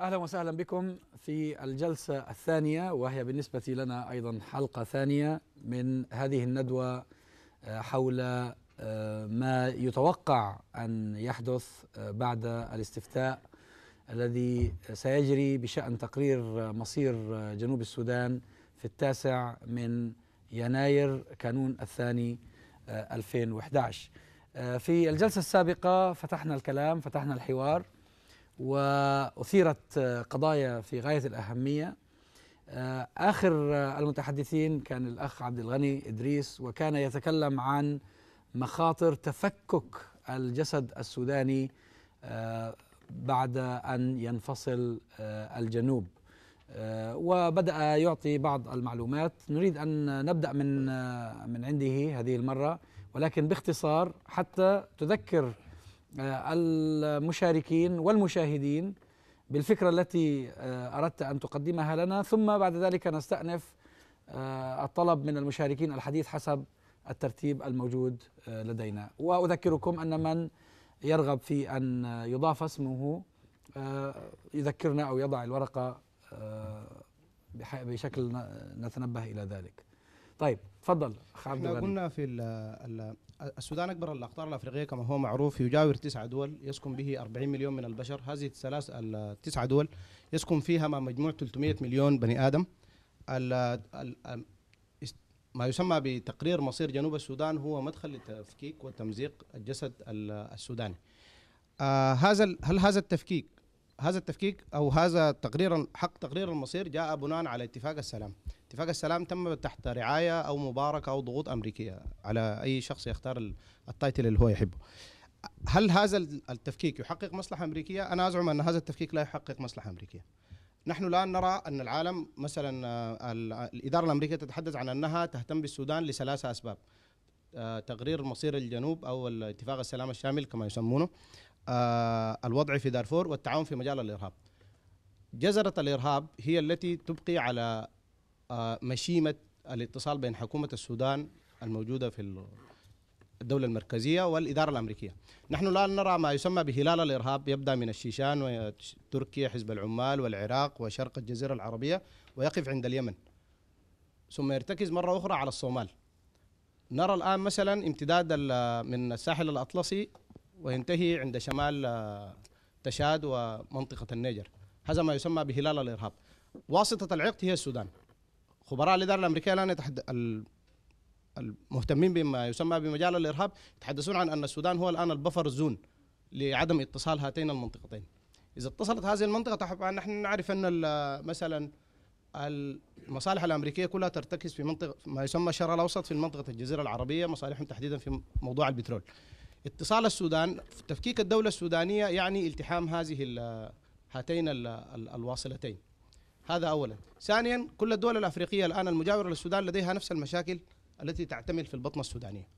اهلا وسهلا بكم في الجلسه الثانيه وهي بالنسبه لنا ايضا حلقه ثانيه من هذه الندوه آه، حول آه، ما يتوقع ان يحدث آه، بعد الاستفتاء الذي سيجري بشان تقرير مصير جنوب السودان في التاسع من يناير كانون الثاني 2011 في الجلسه السابقه فتحنا الكلام فتحنا الحوار وأثيرت آه، قضايا في غاية الأهمية آه، آخر آه، المتحدثين كان الأخ عبد الغني إدريس وكان يتكلم عن مخاطر تفكك الجسد السوداني بعد أن ينفصل الجنوب وبدأ يعطي بعض المعلومات نريد أن نبدأ من من عنده هذه المرة ولكن باختصار حتى تذكر آه، المشاركين والمشاهدين بالفكرة التي آه، أردت أن تقدمها لنا ثم بعد ذلك نستأنف آه، الطلب من المشاركين الحديث حسب الترتيب الموجود لدينا وأذكركم أن من يرغب في أن يضاف اسمه يذكرنا أو يضع الورقة بشكل نتنبه إلى ذلك طيب تفضل احنا قلنا في السودان أكبر الأقطار الأفريقية كما هو معروف يجاور تسعة دول يسكن به 40 مليون من البشر هذه الثلاث التسعة دول يسكن فيها ما مجموع 300 مليون بني آدم ما يسمى بتقرير مصير جنوب السودان هو مدخل لتفكيك وتمزيق الجسد السوداني آه هذا هل هذا التفكيك هذا التفكيك او هذا تقرير حق تقرير المصير جاء بناء على اتفاق السلام اتفاق السلام تم تحت رعايه او مباركه او ضغوط امريكيه على اي شخص يختار التايتل اللي هو يحبه. هل هذا التفكيك يحقق مصلحه امريكيه؟ انا ازعم ان هذا التفكيك لا يحقق مصلحه امريكيه. نحن الان نرى ان العالم مثلا آه، الاداره الامريكيه تتحدث عن انها تهتم بالسودان لثلاثه اسباب. آه، تقرير مصير الجنوب او اتفاق السلام الشامل كما يسمونه. آه، الوضع في دارفور والتعاون في مجال الارهاب. جزره الارهاب هي التي تبقي على مشيمه الاتصال بين حكومه السودان الموجوده في الدولة المركزية والإدارة الأمريكية نحن الآن نرى ما يسمى بهلال الإرهاب يبدأ من الشيشان وتركيا حزب العمال والعراق وشرق الجزيرة العربية ويقف عند اليمن ثم يرتكز مرة أخرى على الصومال نرى الآن مثلا امتداد من الساحل الأطلسي وينتهي عند شمال آه، تشاد ومنطقة النيجر هذا ما يسمى بهلال الإرهاب واسطة العقد هي السودان خبراء الاداره الامريكيه الان يتحد... المهتمين بما يسمى بمجال الارهاب يتحدثون عن ان السودان هو الان البفر زون لعدم اتصال هاتين المنطقتين. اذا اتصلت هذه المنطقه طبعا نحن نعرف ان مثلا المصالح الامريكيه كلها ترتكز في منطقه ما يسمى الشرق الاوسط في منطقه الجزيره العربيه مصالحهم تحديدا في موضوع البترول. اتصال السودان تفكيك الدوله السودانيه يعني التحام هذه هاتين الواصلتين. هذا اولا ثانيا كل الدول الافريقيه الان المجاوره للسودان لديها نفس المشاكل التي تعتمل في البطنه السودانيه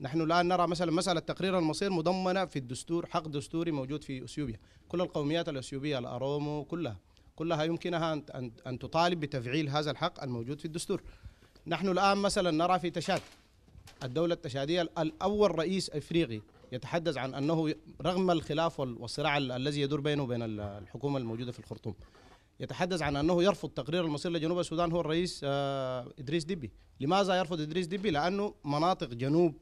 نحن الان نرى مثلا مساله تقرير المصير مضمنه في الدستور حق دستوري موجود في اثيوبيا كل القوميات الاثيوبيه الارومو كلها كلها يمكنها ان ان تطالب بتفعيل هذا الحق الموجود في الدستور نحن الان مثلا نرى في تشاد الدوله التشاديه الاول رئيس افريقي يتحدث عن انه رغم الخلاف والصراع الذي يدور بينه وبين الحكومه الموجوده في الخرطوم يتحدث عن انه يرفض تقرير المصير لجنوب السودان هو الرئيس آه، ادريس ديبي، لماذا يرفض ادريس ديبي؟ لانه مناطق جنوب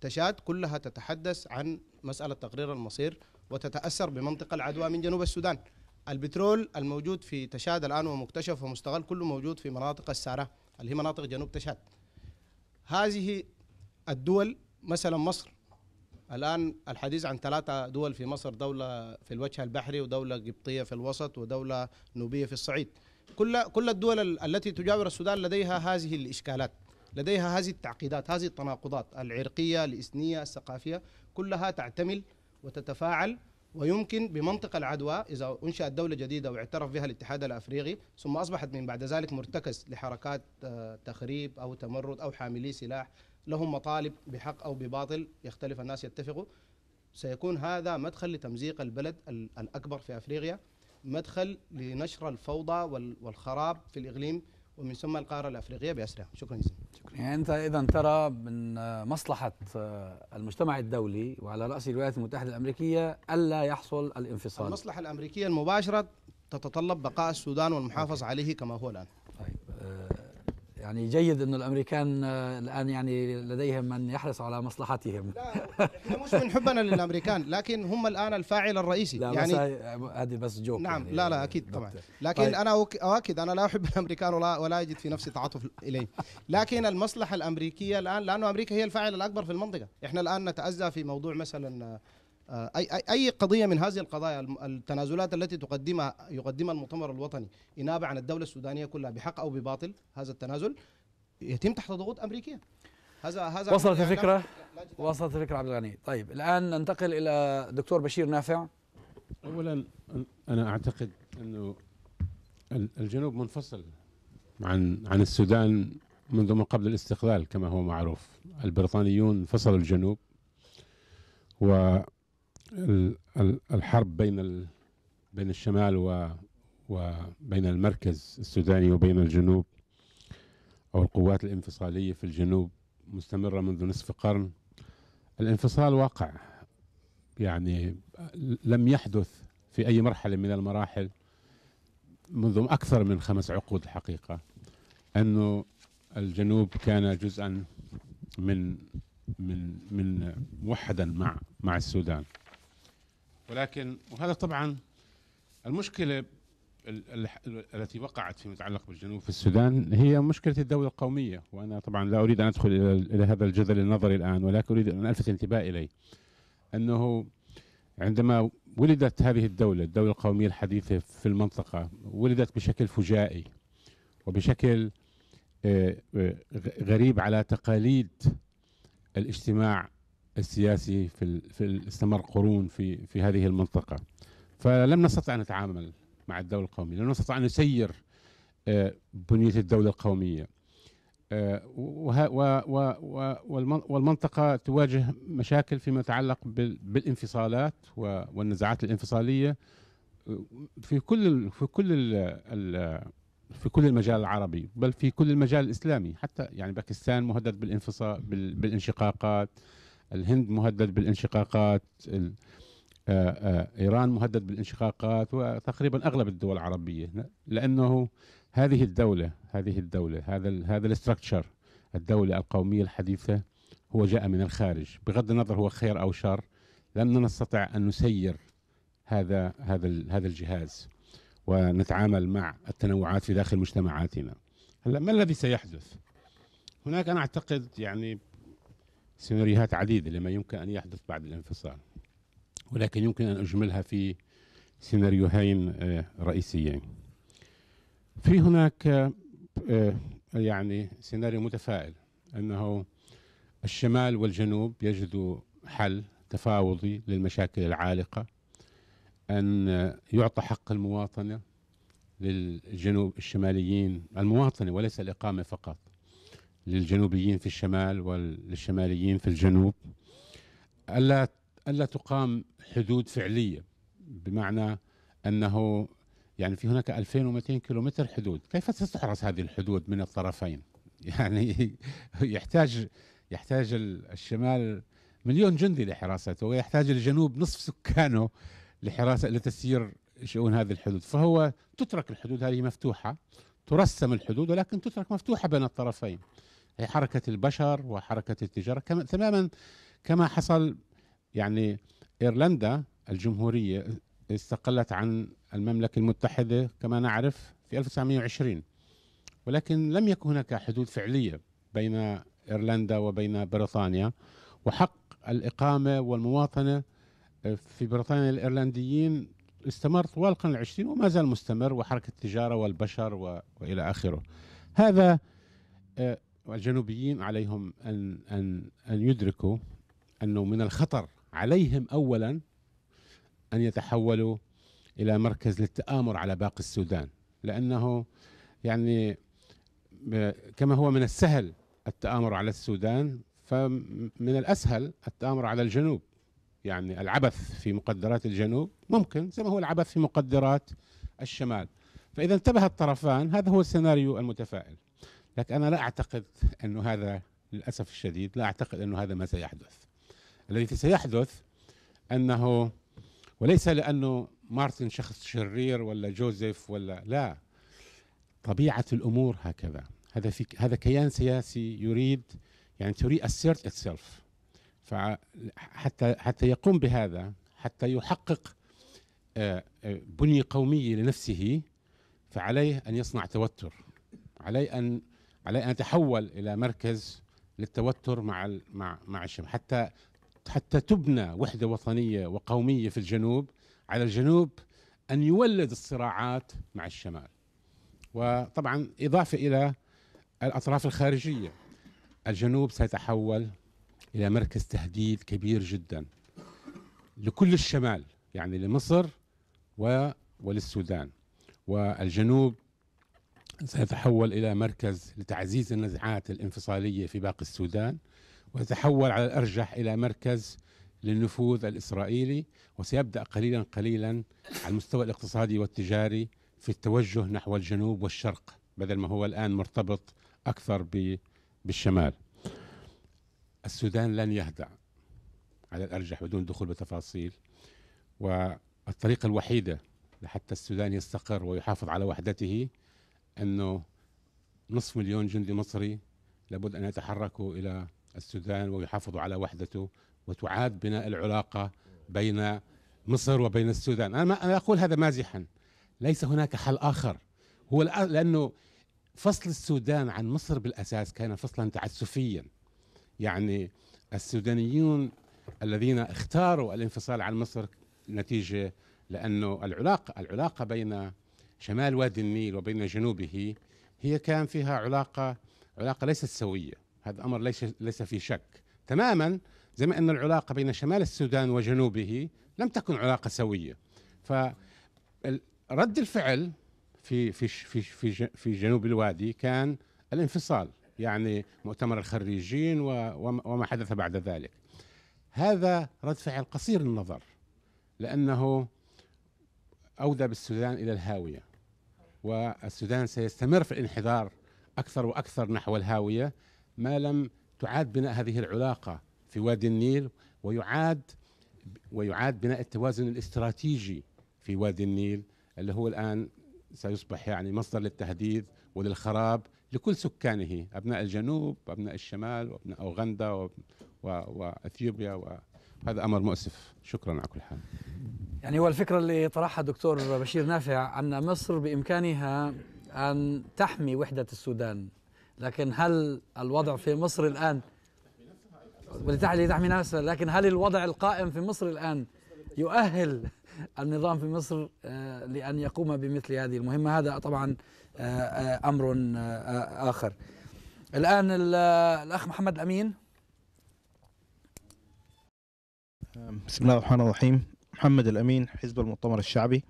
تشاد كلها تتحدث عن مساله تقرير المصير وتتاثر بمنطقه العدوى من جنوب السودان. البترول الموجود في تشاد الان ومكتشف ومستغل كله موجود في مناطق الساره اللي هي مناطق جنوب تشاد. هذه الدول مثلا مصر الآن الحديث عن ثلاثة دول في مصر دولة في الوجه البحري ودولة قبطية في الوسط ودولة نوبية في الصعيد كل كل الدول التي تجاور السودان لديها هذه الإشكالات لديها هذه التعقيدات هذه التناقضات العرقية الإثنية الثقافية كلها تعتمل وتتفاعل ويمكن بمنطق العدوى إذا أنشأت دولة جديدة واعترف بها الاتحاد الأفريقي ثم أصبحت من بعد ذلك مرتكز لحركات آه، تخريب أو تمرد أو حاملي سلاح لهم مطالب بحق أو بباطل يختلف الناس يتفقوا سيكون هذا مدخل لتمزيق البلد الأكبر في أفريقيا مدخل لنشر الفوضى والخراب في الإقليم ومن ثم القارة الأفريقية بأسرها شكرا جزيلا شكرا يعني أنت إذا ترى من مصلحة آه، المجتمع الدولي وعلى رأس الولايات المتحدة الأمريكية ألا يحصل الانفصال المصلحة الأمريكية المباشرة تتطلب بقاء السودان والمحافظة عليه كما هو الآن يعني جيد انه الامريكان آه، الان يعني لديهم من يحرص على مصلحتهم لا احنا مش من حبنا للامريكان لكن هم الان الفاعل الرئيسي لا يعني هذه بس جوك نعم يعني لا لا اكيد طبعا لكن طيب. انا اؤكد انا لا احب الامريكان ولا ولا اجد في نفسي تعاطف اليهم لكن المصلحه الامريكيه الان لانه امريكا هي الفاعل الاكبر في المنطقه احنا الان نتازى في موضوع مثلا آه، آه، اي اي قضيه من هذه القضايا التنازلات التي تقدمها يقدمها المؤتمر الوطني انابه عن الدوله السودانيه كلها بحق او بباطل هذا التنازل يتم تحت ضغوط امريكيه هذا هذا وصلت يعني الفكره وصلت الفكره عبد الغني طيب الان ننتقل الى دكتور بشير نافع اولا انا اعتقد انه الجنوب منفصل عن عن السودان منذ ما قبل الاستقلال كما هو معروف البريطانيون فصلوا الجنوب و الحرب بين بين الشمال وبين المركز السوداني وبين الجنوب أو القوات الانفصالية في الجنوب مستمرة منذ نصف قرن الانفصال واقع يعني لم يحدث في أي مرحلة من المراحل منذ أكثر من خمس عقود الحقيقة أنه الجنوب كان جزءا من من من موحدا مع مع السودان ولكن وهذا طبعا المشكله التي وقعت فيما يتعلق بالجنوب في السودان هي مشكله الدوله القوميه وانا طبعا لا اريد ان ادخل الى هذا الجدل النظري الان ولكن اريد ان الفت انتباه اليه انه عندما ولدت هذه الدوله الدوله القوميه الحديثه في المنطقه ولدت بشكل فجائي وبشكل آه، آه، غريب على تقاليد الاجتماع السياسي في في استمر قرون في في هذه المنطقه فلم نستطع ان نتعامل مع الدوله القوميه لم نستطع ان نسير آه، بنيه الدوله القوميه آه، والمنطقه تواجه مشاكل فيما يتعلق بالانفصالات والنزاعات الانفصاليه في كل في كل في كل المجال العربي بل في كل المجال الاسلامي حتى يعني باكستان مهدد بالانفصال بالانشقاقات الهند مهدد بالانشقاقات ايران مهدد بالانشقاقات وتقريبا اغلب الدول العربيه لانه هذه الدوله هذه الدوله هذا الـ هذا الاستراكشر الدوله القوميه الحديثه هو جاء من الخارج بغض النظر هو خير او شر لم نستطع ان نسير هذا هذا هذا الجهاز ونتعامل مع التنوعات في داخل مجتمعاتنا هلا ما الذي سيحدث هناك انا اعتقد يعني سيناريوهات عديدة لما يمكن أن يحدث بعد الانفصال ولكن يمكن أن أجملها في سيناريوهين آه، رئيسيين في هناك آه، آه، يعني سيناريو متفائل أنه الشمال والجنوب يجدوا حل تفاوضي للمشاكل العالقة أن يعطى حق المواطنة للجنوب الشماليين المواطنة وليس الإقامة فقط للجنوبيين في الشمال وللشماليين في الجنوب ألا ألا تقام حدود فعلية بمعنى أنه يعني في هناك 2200 كيلومتر حدود كيف ستحرس هذه الحدود من الطرفين يعني يحتاج يحتاج الشمال مليون جندي لحراسته ويحتاج الجنوب نصف سكانه لحراسة لتسيير شؤون هذه الحدود فهو تترك الحدود هذه مفتوحة ترسم الحدود ولكن تترك مفتوحة بين الطرفين هي حركة البشر وحركة التجارة كما تماما كما حصل يعني إيرلندا الجمهورية استقلت عن المملكة المتحدة كما نعرف في 1920 ولكن لم يكن هناك حدود فعلية بين إيرلندا وبين بريطانيا وحق الإقامة والمواطنة آه، في بريطانيا الإيرلنديين استمر طوال القرن العشرين وما زال مستمر وحركة التجارة والبشر وإلى آخره هذا آه، والجنوبيين عليهم أن, أن, أن يدركوا أنه من الخطر عليهم أولا أن يتحولوا إلى مركز للتآمر على باقي السودان لأنه يعني كما هو من السهل التآمر على السودان فمن الأسهل التآمر على الجنوب يعني العبث في مقدرات الجنوب ممكن زي ما هو العبث في مقدرات الشمال فإذا انتبه الطرفان هذا هو السيناريو المتفائل لكن أنا لا أعتقد أنه هذا للأسف الشديد لا أعتقد أنه هذا ما سيحدث الذي سيحدث أنه وليس لأنه مارتن شخص شرير ولا جوزيف ولا لا طبيعة الأمور هكذا هذا في هذا كيان سياسي يريد يعني تريد assert itself فحتى حتى يقوم بهذا حتى يحقق آه، آه، بنية قومية لنفسه فعليه أن يصنع توتر عليه أن علي ان اتحول الى مركز للتوتر مع مع مع الشمال حتى حتى تبنى وحده وطنيه وقوميه في الجنوب على الجنوب ان يولد الصراعات مع الشمال وطبعا اضافه الى الاطراف الخارجيه الجنوب سيتحول الى مركز تهديد كبير جدا لكل الشمال يعني لمصر و وللسودان والجنوب سيتحول إلى مركز لتعزيز النزعات الانفصالية في باقي السودان ويتحول على الأرجح إلى مركز للنفوذ الإسرائيلي وسيبدأ قليلا قليلا على المستوى الاقتصادي والتجاري في التوجه نحو الجنوب والشرق بدل ما هو الآن مرتبط أكثر بالشمال السودان لن يهدع على الأرجح بدون دخول بتفاصيل والطريقة الوحيدة لحتى السودان يستقر ويحافظ على وحدته انه نصف مليون جندي مصري لابد ان يتحركوا الى السودان ويحافظوا على وحدته وتعاد بناء العلاقه بين مصر وبين السودان انا ما اقول هذا مازحا ليس هناك حل اخر هو لانه فصل السودان عن مصر بالاساس كان فصلا تعسفيا يعني السودانيون الذين اختاروا الانفصال عن مصر نتيجه لانه العلاقه العلاقه بين شمال وادي النيل وبين جنوبه هي كان فيها علاقة علاقة ليست سوية هذا أمر ليس ليس في شك تماما زي ما أن العلاقة بين شمال السودان وجنوبه لم تكن علاقة سوية فرد الفعل في في في في في جنوب الوادي كان الانفصال يعني مؤتمر الخريجين وما حدث بعد ذلك هذا رد فعل قصير النظر لأنه أودى بالسودان إلى الهاوية والسودان سيستمر في الانحدار أكثر وأكثر نحو الهاوية ما لم تعاد بناء هذه العلاقة في وادي النيل ويعاد ويعاد بناء التوازن الاستراتيجي في وادي النيل اللي هو الآن سيصبح يعني مصدر للتهديد وللخراب لكل سكانه أبناء الجنوب أبناء الشمال وأبناء أوغندا وأثيوبيا و... هذا امر مؤسف شكرا على كل حال يعني هو الفكره اللي طرحها الدكتور بشير نافع ان مصر بامكانها ان تحمي وحده السودان لكن هل الوضع في مصر الان ولتحمي تحمي نفسها لكن هل الوضع القائم في مصر الان يؤهل النظام في مصر آه، لأن يقوم بمثل هذه المهمة هذا طبعا آه، آه، أمر آخر الآن الأخ محمد أمين بسم الله الرحمن الرحيم محمد الأمين حزب المؤتمر الشعبي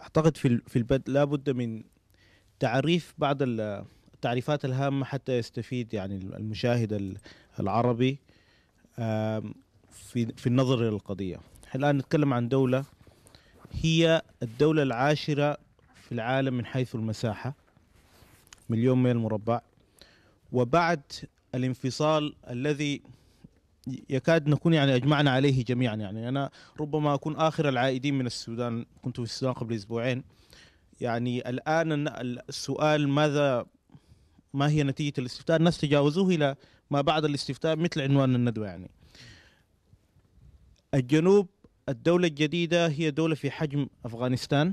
أعتقد في في البدء لابد من تعريف بعض التعريفات الهامة حتى يستفيد يعني المشاهد العربي في في النظر إلى القضية الآن نتكلم عن دولة هي الدولة العاشرة في العالم من حيث المساحة مليون ميل مربع وبعد الانفصال الذي يكاد نكون يعني اجمعنا عليه جميعا يعني انا ربما اكون اخر العائدين من السودان كنت في السودان قبل اسبوعين يعني الان السؤال ماذا ما هي نتيجه الاستفتاء الناس تجاوزوه الى ما بعد الاستفتاء مثل عنوان الندوه يعني الجنوب الدولة الجديدة هي دولة في حجم أفغانستان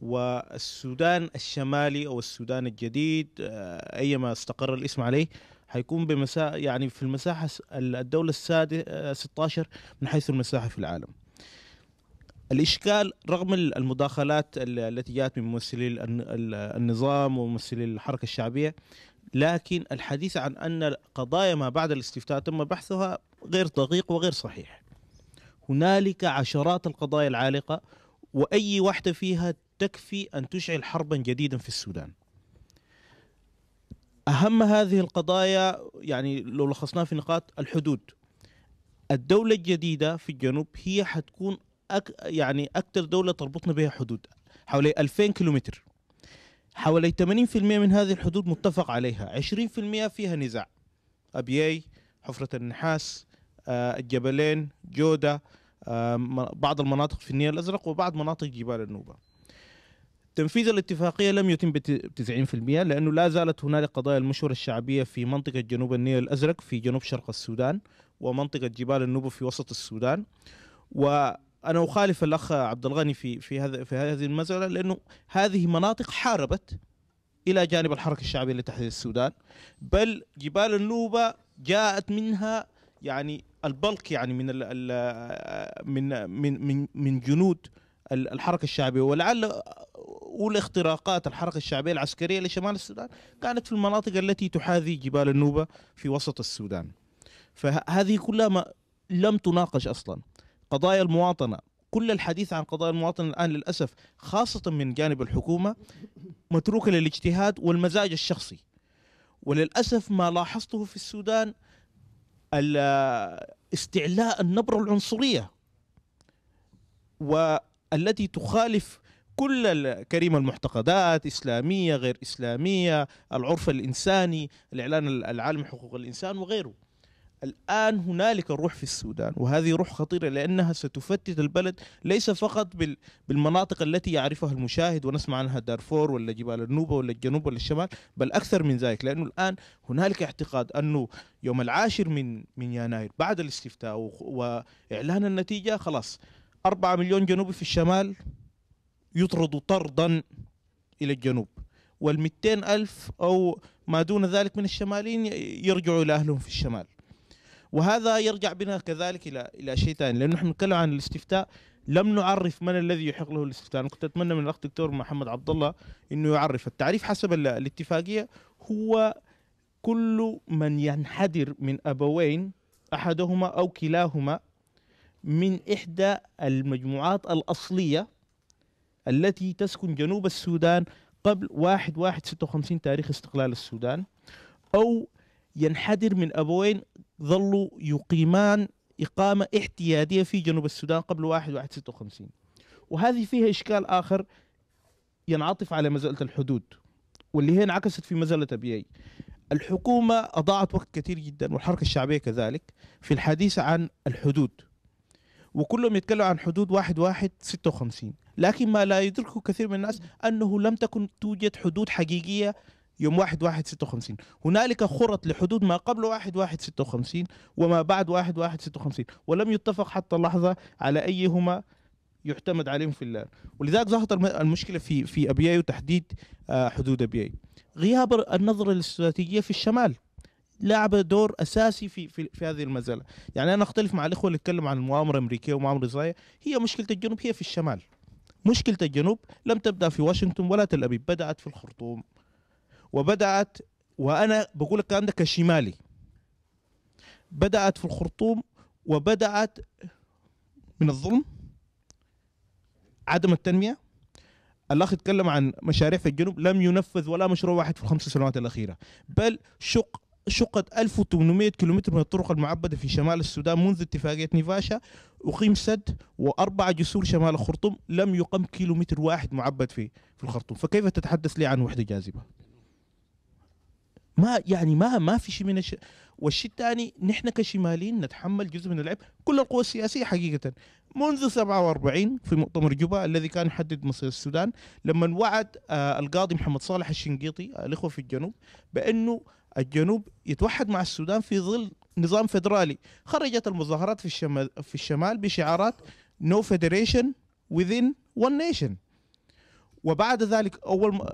والسودان الشمالي أو السودان الجديد آه، أيما استقر الاسم عليه حيكون بمسا يعني في المساحة الدولة السادسة آه، 16 من حيث المساحة في العالم الإشكال رغم المداخلات التي جاءت من ممثلي النظام وممثلي الحركة الشعبية لكن الحديث عن أن قضايا ما بعد الاستفتاء تم بحثها غير دقيق وغير صحيح هنالك عشرات القضايا العالقة وأي واحدة فيها تكفي أن تشعل حربا جديدا في السودان اهم هذه القضايا يعني لو لخصناها في نقاط الحدود الدوله الجديده في الجنوب هي حتكون أك يعني اكثر دوله تربطنا بها حدود حوالي 2000 كيلومتر حوالي 80% من هذه الحدود متفق عليها 20% فيها نزاع ابياي حفره النحاس آه، الجبلين جوده آه، بعض المناطق في النيل الازرق وبعض مناطق جبال النوبه تنفيذ الاتفاقية لم يتم ب 90% لأنه لا زالت هنالك قضايا المشورة الشعبية في منطقة جنوب النيل الأزرق في جنوب شرق السودان ومنطقة جبال النوبة في وسط السودان و انا اخالف الاخ عبد الغني في في هذا في هذه المساله لانه هذه مناطق حاربت الى جانب الحركه الشعبيه لتحرير السودان بل جبال النوبه جاءت منها يعني البلق يعني من من من من جنود الحركه الشعبيه ولعل اولى اختراقات الحركه الشعبيه العسكريه لشمال السودان كانت في المناطق التي تحاذي جبال النوبه في وسط السودان فهذه كلها ما لم تناقش اصلا قضايا المواطنه كل الحديث عن قضايا المواطنة الان للاسف خاصه من جانب الحكومه متروكه للاجتهاد والمزاج الشخصي وللاسف ما لاحظته في السودان استعلاء النبره العنصريه التي تخالف كل الكريمة المعتقدات إسلامية غير إسلامية العرف الإنساني الإعلان العالمي حقوق الإنسان وغيره الآن هنالك روح في السودان وهذه روح خطيرة لأنها ستفتت البلد ليس فقط بالمناطق التي يعرفها المشاهد ونسمع عنها دارفور ولا جبال النوبة ولا الجنوب ولا الشمال بل أكثر من ذلك لأنه الآن هنالك اعتقاد أنه يوم العاشر من من يناير بعد الاستفتاء وإعلان النتيجة خلاص أربعة مليون جنوبي في الشمال يطردوا طردا إلى الجنوب والمئتين ألف أو ما دون ذلك من الشماليين يرجعوا إلى أهلهم في الشمال وهذا يرجع بنا كذلك إلى إلى شيء ثاني لأنه نحن نتكلم عن الاستفتاء لم نعرف من الذي يحق له الاستفتاء أنا كنت أتمنى من الأخ الدكتور محمد عبد الله أنه يعرف التعريف حسب الاتفاقية هو كل من ينحدر من أبوين أحدهما أو كلاهما من إحدى المجموعات الأصلية التي تسكن جنوب السودان قبل 1/1/56 تاريخ استقلال السودان أو ينحدر من أبوين ظلوا يقيمان إقامة احتيادية في جنوب السودان قبل 1/1/56 وهذه فيها إشكال آخر ينعطف على مسألة الحدود واللي هي انعكست في مسألة بيي الحكومة أضاعت وقت كثير جدا والحركة الشعبية كذلك في الحديث عن الحدود وكلهم يتكلموا عن حدود واحد واحد ستة وخمسين لكن ما لا يدركه كثير من الناس أنه لم تكن توجد حدود حقيقية يوم واحد واحد ستة وخمسين هنالك خرط لحدود ما قبل واحد واحد ستة وخمسين وما بعد واحد واحد ستة وخمسين ولم يتفق حتى اللحظة على أيهما يعتمد عليهم في الله ولذلك ظهرت المشكلة في في أبياي وتحديد آه، حدود أبياي غياب النظرة الاستراتيجية في الشمال لعب دور اساسي في في, في هذه المساله، يعني انا اختلف مع الاخوه اللي تكلم عن المؤامره الامريكيه ومؤامره اسرائيل، هي مشكله الجنوب هي في الشمال. مشكله الجنوب لم تبدا في واشنطن ولا تل ابيب، بدات في الخرطوم. وبدات وانا بقول لك عندك كشمالي. بدات في الخرطوم وبدات من الظلم عدم التنميه الاخ يتكلم عن مشاريع في الجنوب لم ينفذ ولا مشروع واحد في الخمس سنوات الاخيره بل شق شقت 1800 كيلومتر من الطرق المعبدة في شمال السودان منذ اتفاقية نيفاشا أقيم سد وأربعة جسور شمال الخرطوم لم يقم كيلومتر واحد معبد فيه في الخرطوم فكيف تتحدث لي عن وحدة جاذبة ما يعني ما ما في شيء من الش... والشيء الثاني نحن كشماليين نتحمل جزء من العبء كل القوى السياسيه حقيقه منذ 47 في مؤتمر جوبا الذي كان يحدد مصير السودان لما وعد آه القاضي محمد صالح الشنقيطي آه الاخوه في الجنوب بانه الجنوب يتوحد مع السودان في ظل نظام فدرالي خرجت المظاهرات في الشمال في الشمال بشعارات نو فيدريشن within one nation وبعد ذلك اول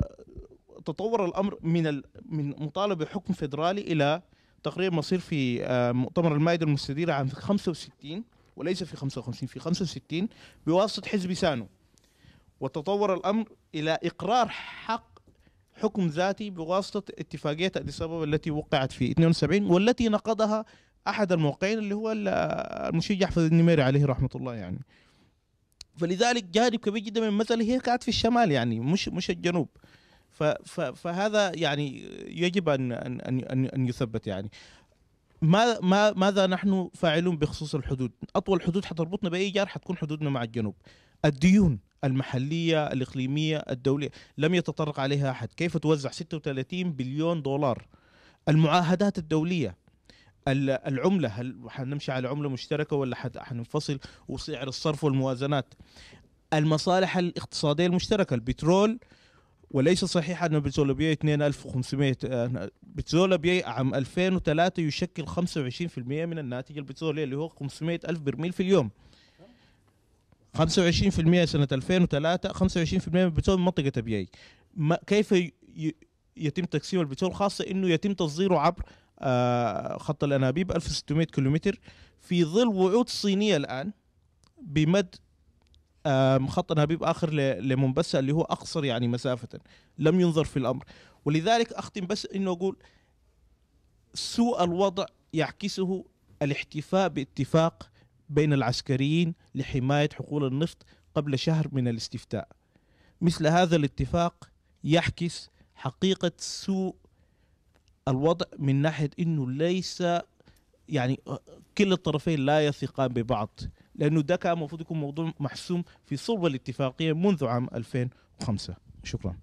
تطور الامر من من مطالبه بحكم فدرالي الى تقرير مصير في آه، مؤتمر المائده المستديره عام 65 وليس في 55 في 65 بواسطه حزب سانو وتطور الامر الى اقرار حق حكم ذاتي بواسطة اتفاقية أديس أبابا التي وقعت في 72 والتي نقضها أحد الموقعين اللي هو المشير يحفظ النميري عليه رحمة الله يعني فلذلك جانب كبير جدا من المسألة هي كانت في الشمال يعني مش مش الجنوب فهذا يعني يجب أن أن أن, أن يثبت يعني ما ما ماذا نحن فاعلون بخصوص الحدود؟ اطول حدود حتربطنا باي جار حتكون حدودنا مع الجنوب. الديون المحلية الإقليمية الدولية لم يتطرق عليها أحد كيف توزع 36 بليون دولار المعاهدات الدولية العملة هل حنمشي على عملة مشتركة ولا حننفصل وسعر الصرف والموازنات المصالح الاقتصادية المشتركة البترول وليس صحيح أن بي 2500 بتزولبية عام 2003 يشكل 25% من الناتج البترولي اللي هو 500 ألف برميل في اليوم 25% سنه 2003 25% من البترول من منطقه ابياي كيف يتم تقسيم البترول خاصه انه يتم تصديره عبر آه، خط الانابيب 1600 كيلومتر في ظل وعود صينيه الان بمد خط انابيب اخر لمنبسه اللي هو اقصر يعني مسافه لم ينظر في الامر ولذلك اختم بس انه اقول سوء الوضع يعكسه الاحتفاء باتفاق بين العسكريين لحماية حقول النفط قبل شهر من الاستفتاء مثل هذا الاتفاق يعكس حقيقة سوء الوضع من ناحية أنه ليس يعني كلا الطرفين لا يثقان ببعض لأنه ده كان المفروض يكون موضوع محسوم في صلب الاتفاقية منذ عام 2005 شكرا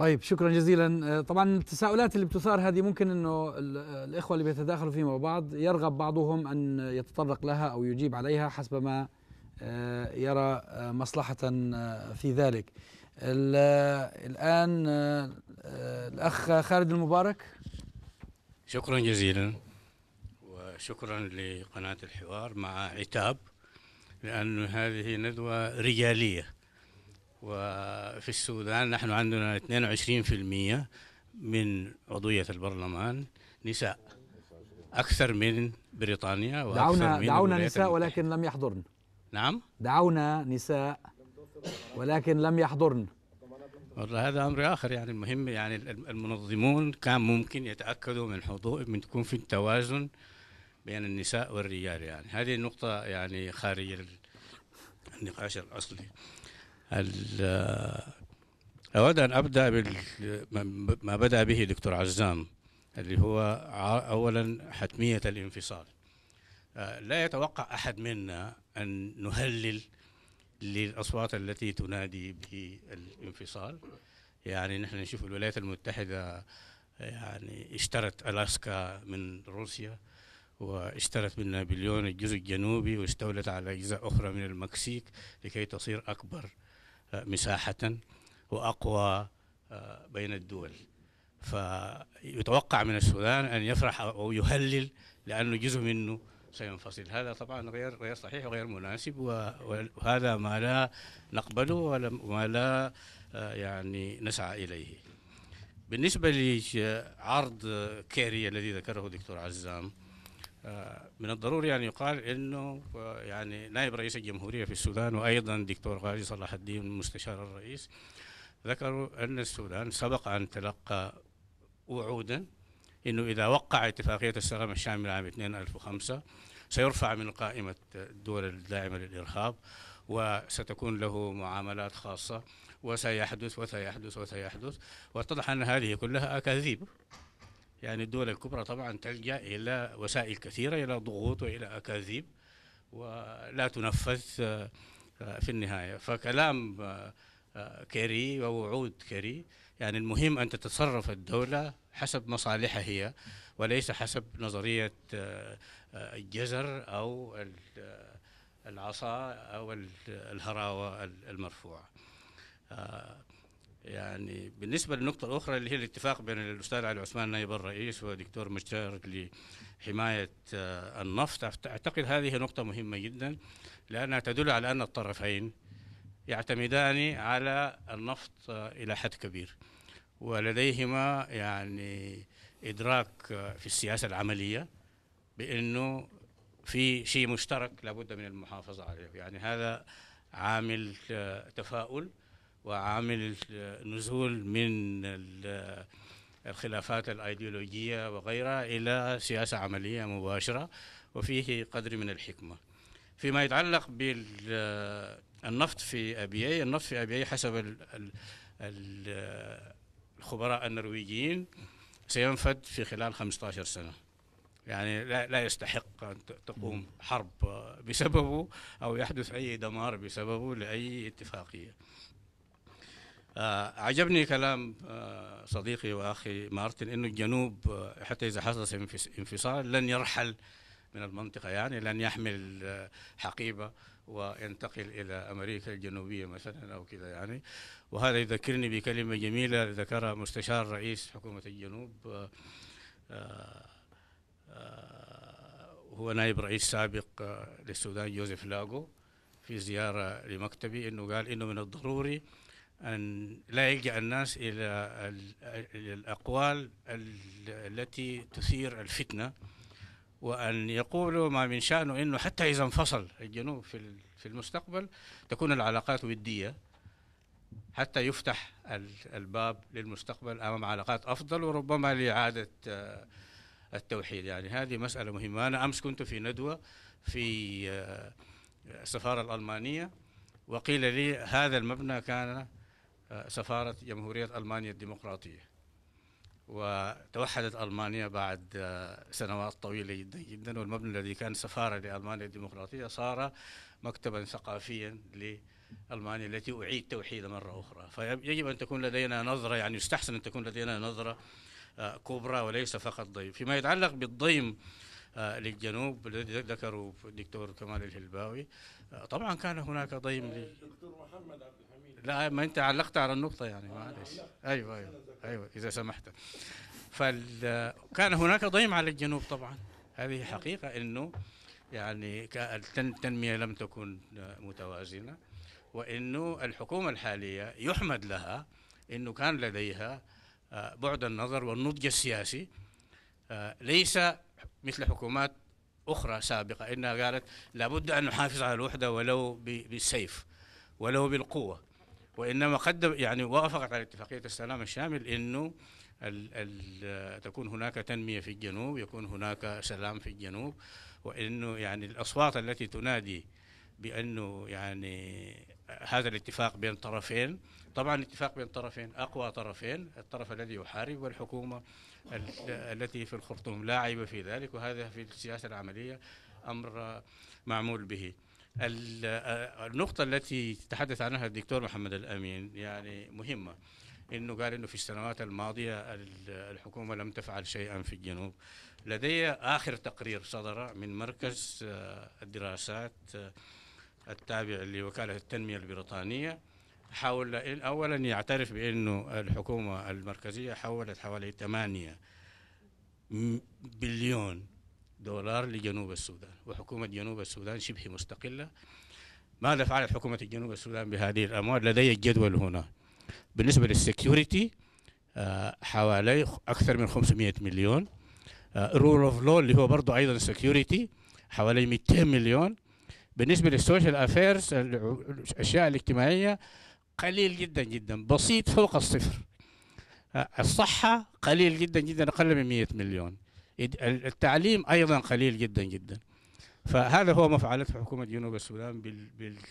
طيب شكرا جزيلا آه، طبعا التساؤلات اللي بتثار هذه ممكن انه آه، الاخوه اللي بيتداخلوا فيما بعض يرغب بعضهم ان يتطرق لها او يجيب عليها حسب ما آه، يرى مصلحه في ذلك الان الاخ خالد المبارك شكرا جزيلا وشكرا لقناه الحوار مع عتاب لان هذه ندوه رجاليه وفي السودان نحن عندنا 22% من عضوية البرلمان نساء أكثر من بريطانيا وأكثر دعونا من دعونا نساء ولكن لم يحضرن نعم دعونا نساء ولكن لم يحضرن والله هذا امر اخر يعني المهم يعني المنظمون كان ممكن يتاكدوا من حضور من تكون في التوازن بين النساء والرجال يعني هذه النقطه يعني خارج النقاش الاصلي أود أن أبدأ بما بدأ به دكتور عزام اللي هو أولا حتمية الانفصال آه، لا يتوقع أحد منا أن نهلل للأصوات التي تنادي بالانفصال يعني نحن نشوف الولايات المتحدة يعني اشترت ألاسكا من روسيا واشترت من نابليون الجزء الجنوبي واستولت على أجزاء أخرى من المكسيك لكي تصير أكبر مساحة وأقوى آه، بين الدول فيتوقع من السودان أن يفرح أو يهلل لأنه جزء منه سينفصل هذا طبعا غير غير صحيح وغير مناسب وهذا ما لا نقبله وما لا آه، يعني نسعى إليه بالنسبة لعرض كيري الذي ذكره دكتور عزام آه، من الضروري أن يقال أنه آه، يعني نائب رئيس الجمهورية في السودان وأيضا دكتور غازي صلاح الدين مستشار الرئيس ذكروا أن السودان سبق أن تلقى وعودا أنه إذا وقع اتفاقية السلام الشامله عام 2005 سيرفع من قائمة الدول الداعمة للإرهاب وستكون له معاملات خاصة وسيحدث وسيحدث وسيحدث واتضح أن هذه كلها أكاذيب يعني الدول الكبرى طبعا تلجأ إلى وسائل كثيرة إلى ضغوط وإلى أكاذيب ولا تنفذ آه، آه، في النهاية فكلام آه، كيري ووعود كيري يعني المهم أن تتصرف الدولة حسب مصالحها هي وليس حسب نظرية الجزر أو العصا أو الهراوة المرفوعة يعني بالنسبه للنقطه الاخرى اللي هي الاتفاق بين الاستاذ علي عثمان نائب الرئيس ودكتور مشترك لحمايه آه، النفط اعتقد هذه نقطه مهمه جدا لانها تدل على ان الطرفين يعتمدان على النفط آه، الى حد كبير ولديهما يعني ادراك آه، في السياسه العمليه بانه في شيء مشترك لابد من المحافظه عليه يعني هذا عامل تفاؤل وعامل نزول من الخلافات الايديولوجيه وغيرها الى سياسه عمليه مباشره وفيه قدر من الحكمه. فيما يتعلق بالنفط في ابيي، النفط في ابيي حسب الخبراء النرويجيين سينفد في خلال 15 سنه. يعني لا, لا يستحق أن تقوم حرب بسببه أو يحدث أي دمار بسببه لأي اتفاقية آه، عجبني كلام آه، صديقي واخي مارتن انه الجنوب آه، حتى اذا حصل انفصال لن يرحل من المنطقه يعني لن يحمل حقيبه وينتقل الى امريكا الجنوبيه مثلا او كذا يعني وهذا يذكرني بكلمه جميله ذكرها مستشار رئيس حكومه الجنوب هو نائب رئيس سابق للسودان جوزيف لاغو في زياره لمكتبي انه قال انه من الضروري أن لا يلجأ الناس إلى الأقوال التي تثير الفتنة وأن يقولوا ما من شأنه أنه حتى إذا انفصل الجنوب في المستقبل تكون العلاقات ودية حتى يفتح الباب للمستقبل أمام علاقات أفضل وربما لإعادة آه، التوحيد يعني هذه مسألة مهمة أنا أمس كنت في ندوة في آه، السفارة الألمانية وقيل لي هذا المبنى كان سفارة جمهورية ألمانيا الديمقراطية وتوحدت ألمانيا بعد آه، سنوات طويلة جدا جدا والمبنى الذي كان سفارة لألمانيا الديمقراطية صار مكتبا ثقافيا لألمانيا التي أعيد توحيدها مرة أخرى فيجب أن تكون لدينا نظرة يعني يستحسن أن تكون لدينا نظرة آه، كبرى وليس فقط ضيم فيما يتعلق بالضيم آه، للجنوب الذي ذكره الدكتور كمال الهلباوي طبعا كان هناك ضيم دكتور محمد عبد لا ما انت علقت على النقطه يعني آه، معلش ايوه ايوه ايوه اذا سمحت فكان هناك ضيم على الجنوب طبعا هذه حقيقه انه يعني التنميه لم تكن متوازنه وانه الحكومه الحاليه يحمد لها انه كان لديها آه، بعد النظر والنضج السياسي آه، ليس مثل حكومات اخرى سابقه انها قالت لابد ان نحافظ على الوحده ولو بالسيف ولو بالقوه وانما قدم يعني وافقت على اتفاقيه السلام الشامل انه الـ الـ تكون هناك تنميه في الجنوب، يكون هناك سلام في الجنوب، وانه يعني الاصوات التي تنادي بانه يعني هذا الاتفاق بين طرفين طبعا اتفاق بين طرفين اقوى طرفين الطرف الذي يحارب والحكومه التي في الخرطوم لا عيب في ذلك وهذا في السياسه العمليه امر معمول به آه، النقطة التي تحدث عنها الدكتور محمد الأمين يعني مهمة انه قال انه في السنوات الماضيه الحكومه لم تفعل شيئا في الجنوب لدي اخر تقرير صدر من مركز آه، الدراسات آه، التابع لوكاله التنميه البريطانيه حول اولا يعترف بانه الحكومه المركزيه حولت حوالي 8 بليون دولار لجنوب السودان وحكومة جنوب السودان شبه مستقلة ماذا فعلت حكومة جنوب السودان بهذه الأموال لدي الجدول هنا بالنسبة للسكيورتي آه، حوالي أكثر من 500 مليون رول اوف لو اللي هو برضه أيضا سكيورتي حوالي 200 مليون بالنسبة للسوشيال أفيرز الأشياء الاجتماعية قليل جدا جدا بسيط فوق الصفر آه، الصحة قليل جدا جدا أقل من 100 مليون التعليم أيضا قليل جدا جدا فهذا هو ما فعلته حكومة جنوب السودان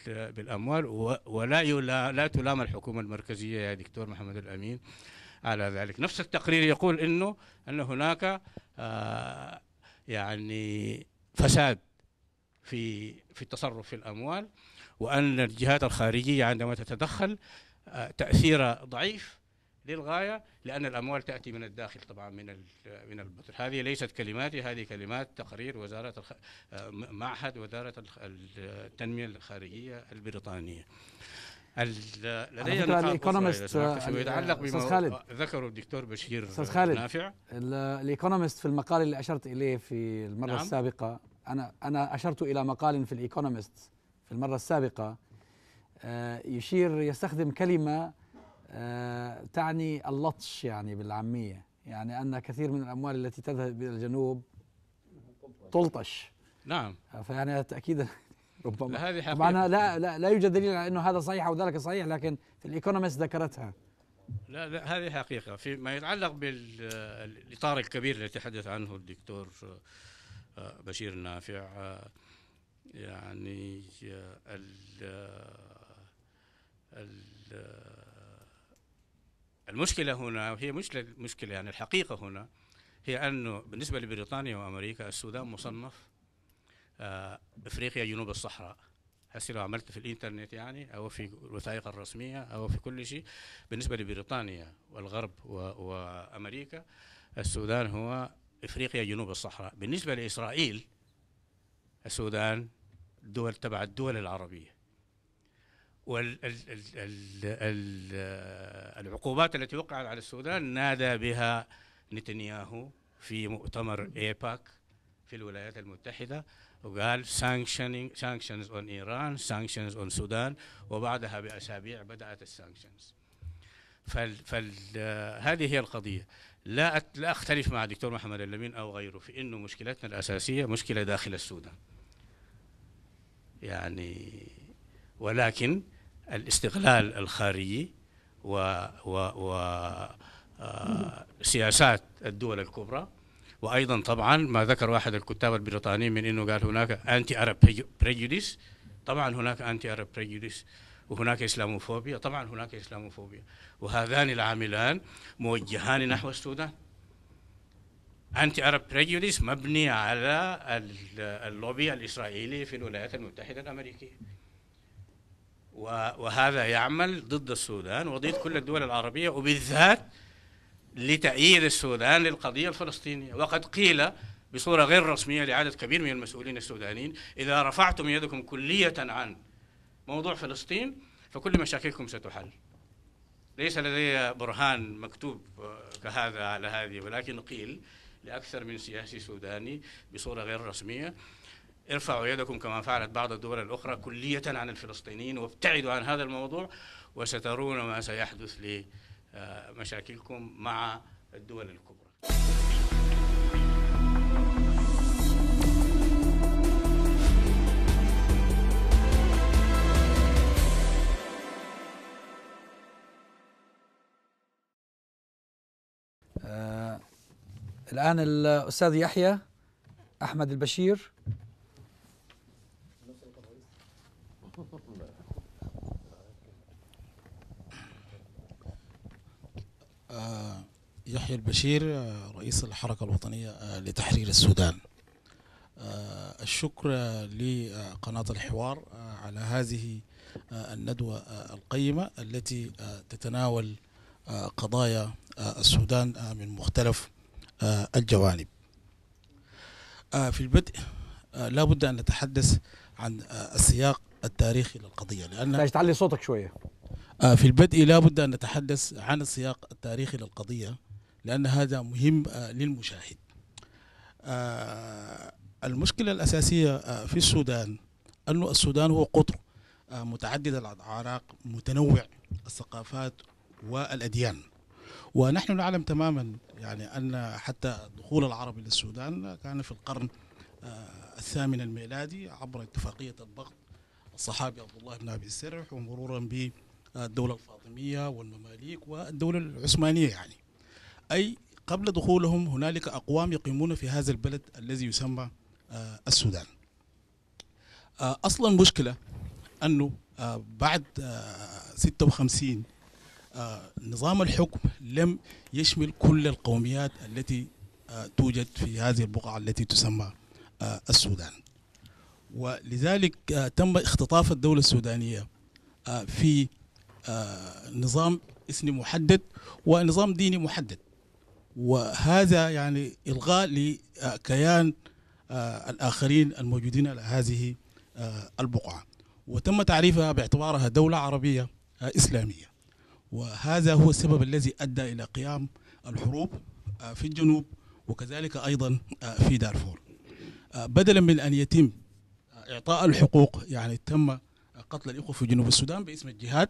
بالأموال ولا لا تلام الحكومة المركزية يا دكتور محمد الأمين على ذلك نفس التقرير يقول أنه أن هناك آه يعني فساد في في التصرف في الأموال وأن الجهات الخارجية عندما تتدخل آه تأثيرها ضعيف للغايه لان الاموال تاتي من الداخل طبعا من من البطل. هذه ليست كلماتي هذه كلمات تقرير وزاره الخ... معهد وزاره التنميه الخارجيه البريطانيه لدينا الايكونومست يعني يتعلق بما ذكره الدكتور بشير استاذ خالد نافع الايكونومست في المقال اللي اشرت اليه في المره نعم. السابقه انا انا اشرت الى مقال في الايكونومست في المره السابقه آه، يشير يستخدم كلمه آه، تعني اللطش يعني بالعامية يعني أن كثير من الأموال التي تذهب إلى الجنوب تلطش نعم فيعني تأكيدا ربما هذه حقيقة لا, لا لا يوجد دليل على أنه هذا صحيح أو ذلك صحيح لكن في الإيكونومست ذكرتها لا لا هذه حقيقة فيما يتعلق بالإطار الكبير الذي تحدث عنه الدكتور آه، بشير نافع آه، يعني ال ال المشكله هنا وهي مش مشكله يعني الحقيقه هنا هي انه بالنسبه لبريطانيا وامريكا السودان مصنف آه، افريقيا جنوب الصحراء هسه لو عملت في الانترنت يعني او في الوثائق الرسميه او في كل شيء بالنسبه لبريطانيا والغرب وامريكا السودان هو افريقيا جنوب الصحراء بالنسبه لاسرائيل السودان دول تبع الدول العربيه والعقوبات التي وقعت على السودان نادى بها نتنياهو في مؤتمر ايباك في الولايات المتحده وقال sanctioning sanctions on Iran sanctions on Sudan وبعدها بأسابيع بدأت السانكشنز فال فال هذه هي القضية لا لا أختلف مع الدكتور محمد اللمين أو غيره في إنه مشكلتنا الأساسية مشكلة داخل السودان يعني ولكن الاستغلال الخارجي و, و, و سياسات الدول الكبرى وايضا طبعا ما ذكر واحد الكتاب البريطانيين من انه قال هناك انتي ارب بريجوديس طبعا هناك انتي ارب بريجوديس وهناك اسلاموفوبيا طبعا هناك اسلاموفوبيا وهذان العاملان موجهان نحو السودان انتي ارب بريجوديس مبني على اللوبي الاسرائيلي في الولايات المتحده الامريكيه وهذا يعمل ضد السودان وضد كل الدول العربية وبالذات لتأييد السودان للقضية الفلسطينية وقد قيل بصورة غير رسمية لعدد كبير من المسؤولين السودانيين إذا رفعتم يدكم كلية عن موضوع فلسطين فكل مشاكلكم ستحل ليس لدي برهان مكتوب كهذا على هذه ولكن قيل لأكثر من سياسي سوداني بصورة غير رسمية ارفعوا يدكم كما فعلت بعض الدول الأخرى كلية عن الفلسطينيين وابتعدوا عن هذا الموضوع وسترون ما سيحدث لمشاكلكم مع الدول الكبرى آه، الآن الأستاذ يحيى أحمد البشير يحيى البشير آه، رئيس الحركة الوطنية آه، لتحرير السودان آه، الشكر لقناة الحوار على هذه الندوة القيمة التي تتناول قضايا السودان من مختلف الجوانب في البدء لا بد أن نتحدث عن السياق التاريخي للقضية لأن تعلي صوتك شوية في البدء لا بد أن نتحدث عن السياق التاريخي للقضية لأن هذا مهم آه، للمشاهد آه، المشكلة الأساسية آه، في السودان أن السودان هو قطر متعدد الأعراق متنوع الثقافات والأديان ونحن نعلم تماما يعني أن حتى دخول العرب إلى السودان كان في القرن الثامن الميلادي عبر اتفاقية الضغط الصحابي عبد الله بن أبي السرح ومرورا بالدولة الفاطمية والمماليك والدولة العثمانية يعني أي قبل دخولهم هنالك أقوام يقيمون في هذا البلد الذي يسمى آه، السودان آه، أصلا مشكلة أنه آه، بعد 56 نظام الحكم لم يشمل كل القوميات التي توجد في هذه البقعة التي تسمى السودان ولذلك تم اختطاف الدولة السودانية في نظام اسم محدد ونظام ديني محدد وهذا يعني إلغاء لكيان آه، الآخرين الموجودين على هذه آه، البقعة وتم تعريفها باعتبارها دولة عربية آه، إسلامية وهذا هو السبب الذي أدى إلى قيام الحروب في الجنوب وكذلك أيضا في دارفور بدلا من أن يتم إعطاء الحقوق يعني تم قتل الإخوة في جنوب السودان باسم الجهاد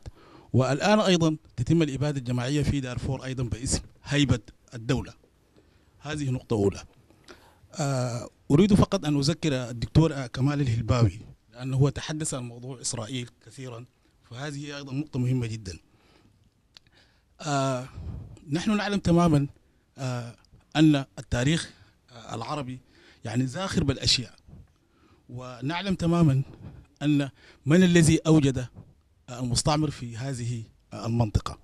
والآن أيضا تتم الإبادة الجماعية في دارفور أيضا باسم هيبة الدولة هذه نقطة أولى آه، أريد فقط أن أذكر الدكتور كمال الهلباوي لأنه هو تحدث عن موضوع إسرائيل كثيرا فهذه أيضا نقطة مهمة جدا آه، نحن نعلم تماما آه، أن التاريخ العربي يعني زاخر بالأشياء ونعلم تماما أن من الذي أوجد المستعمر في هذه المنطقة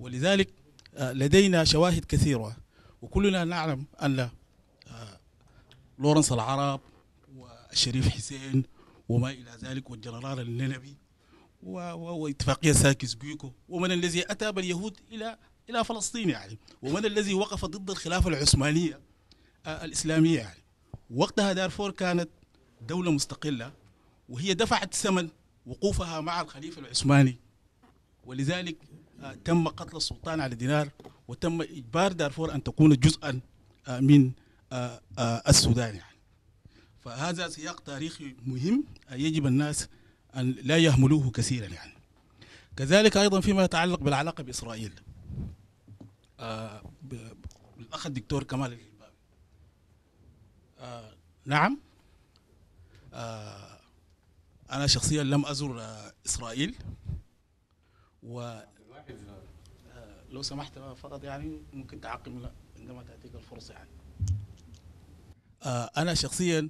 ولذلك لدينا شواهد كثيرة وكلنا نعلم أن آه، لورنس العرب والشريف حسين وما إلى ذلك والجنرال النلبي واتفاقية ساكس بيكو ومن الذي أتى باليهود إلى إلى فلسطين يعني ومن الذي وقف ضد الخلافة العثمانية آه، الإسلامية يعني وقتها دارفور كانت دولة مستقلة وهي دفعت ثمن وقوفها مع الخليفة العثماني ولذلك آه، تم قتل السلطان على دينار وتم اجبار دارفور ان تكون جزءا آه، من آه، السودان يعني فهذا سياق تاريخي مهم يجب الناس ان لا يهملوه كثيرا يعني كذلك ايضا فيما يتعلق بالعلاقه باسرائيل الاخ الدكتور كمال آه نعم أنا شخصيا لم أزر إسرائيل و آه، لو سمحت فقط يعني ممكن تعقم عندما تاتيك الفرصه يعني آه، انا شخصيا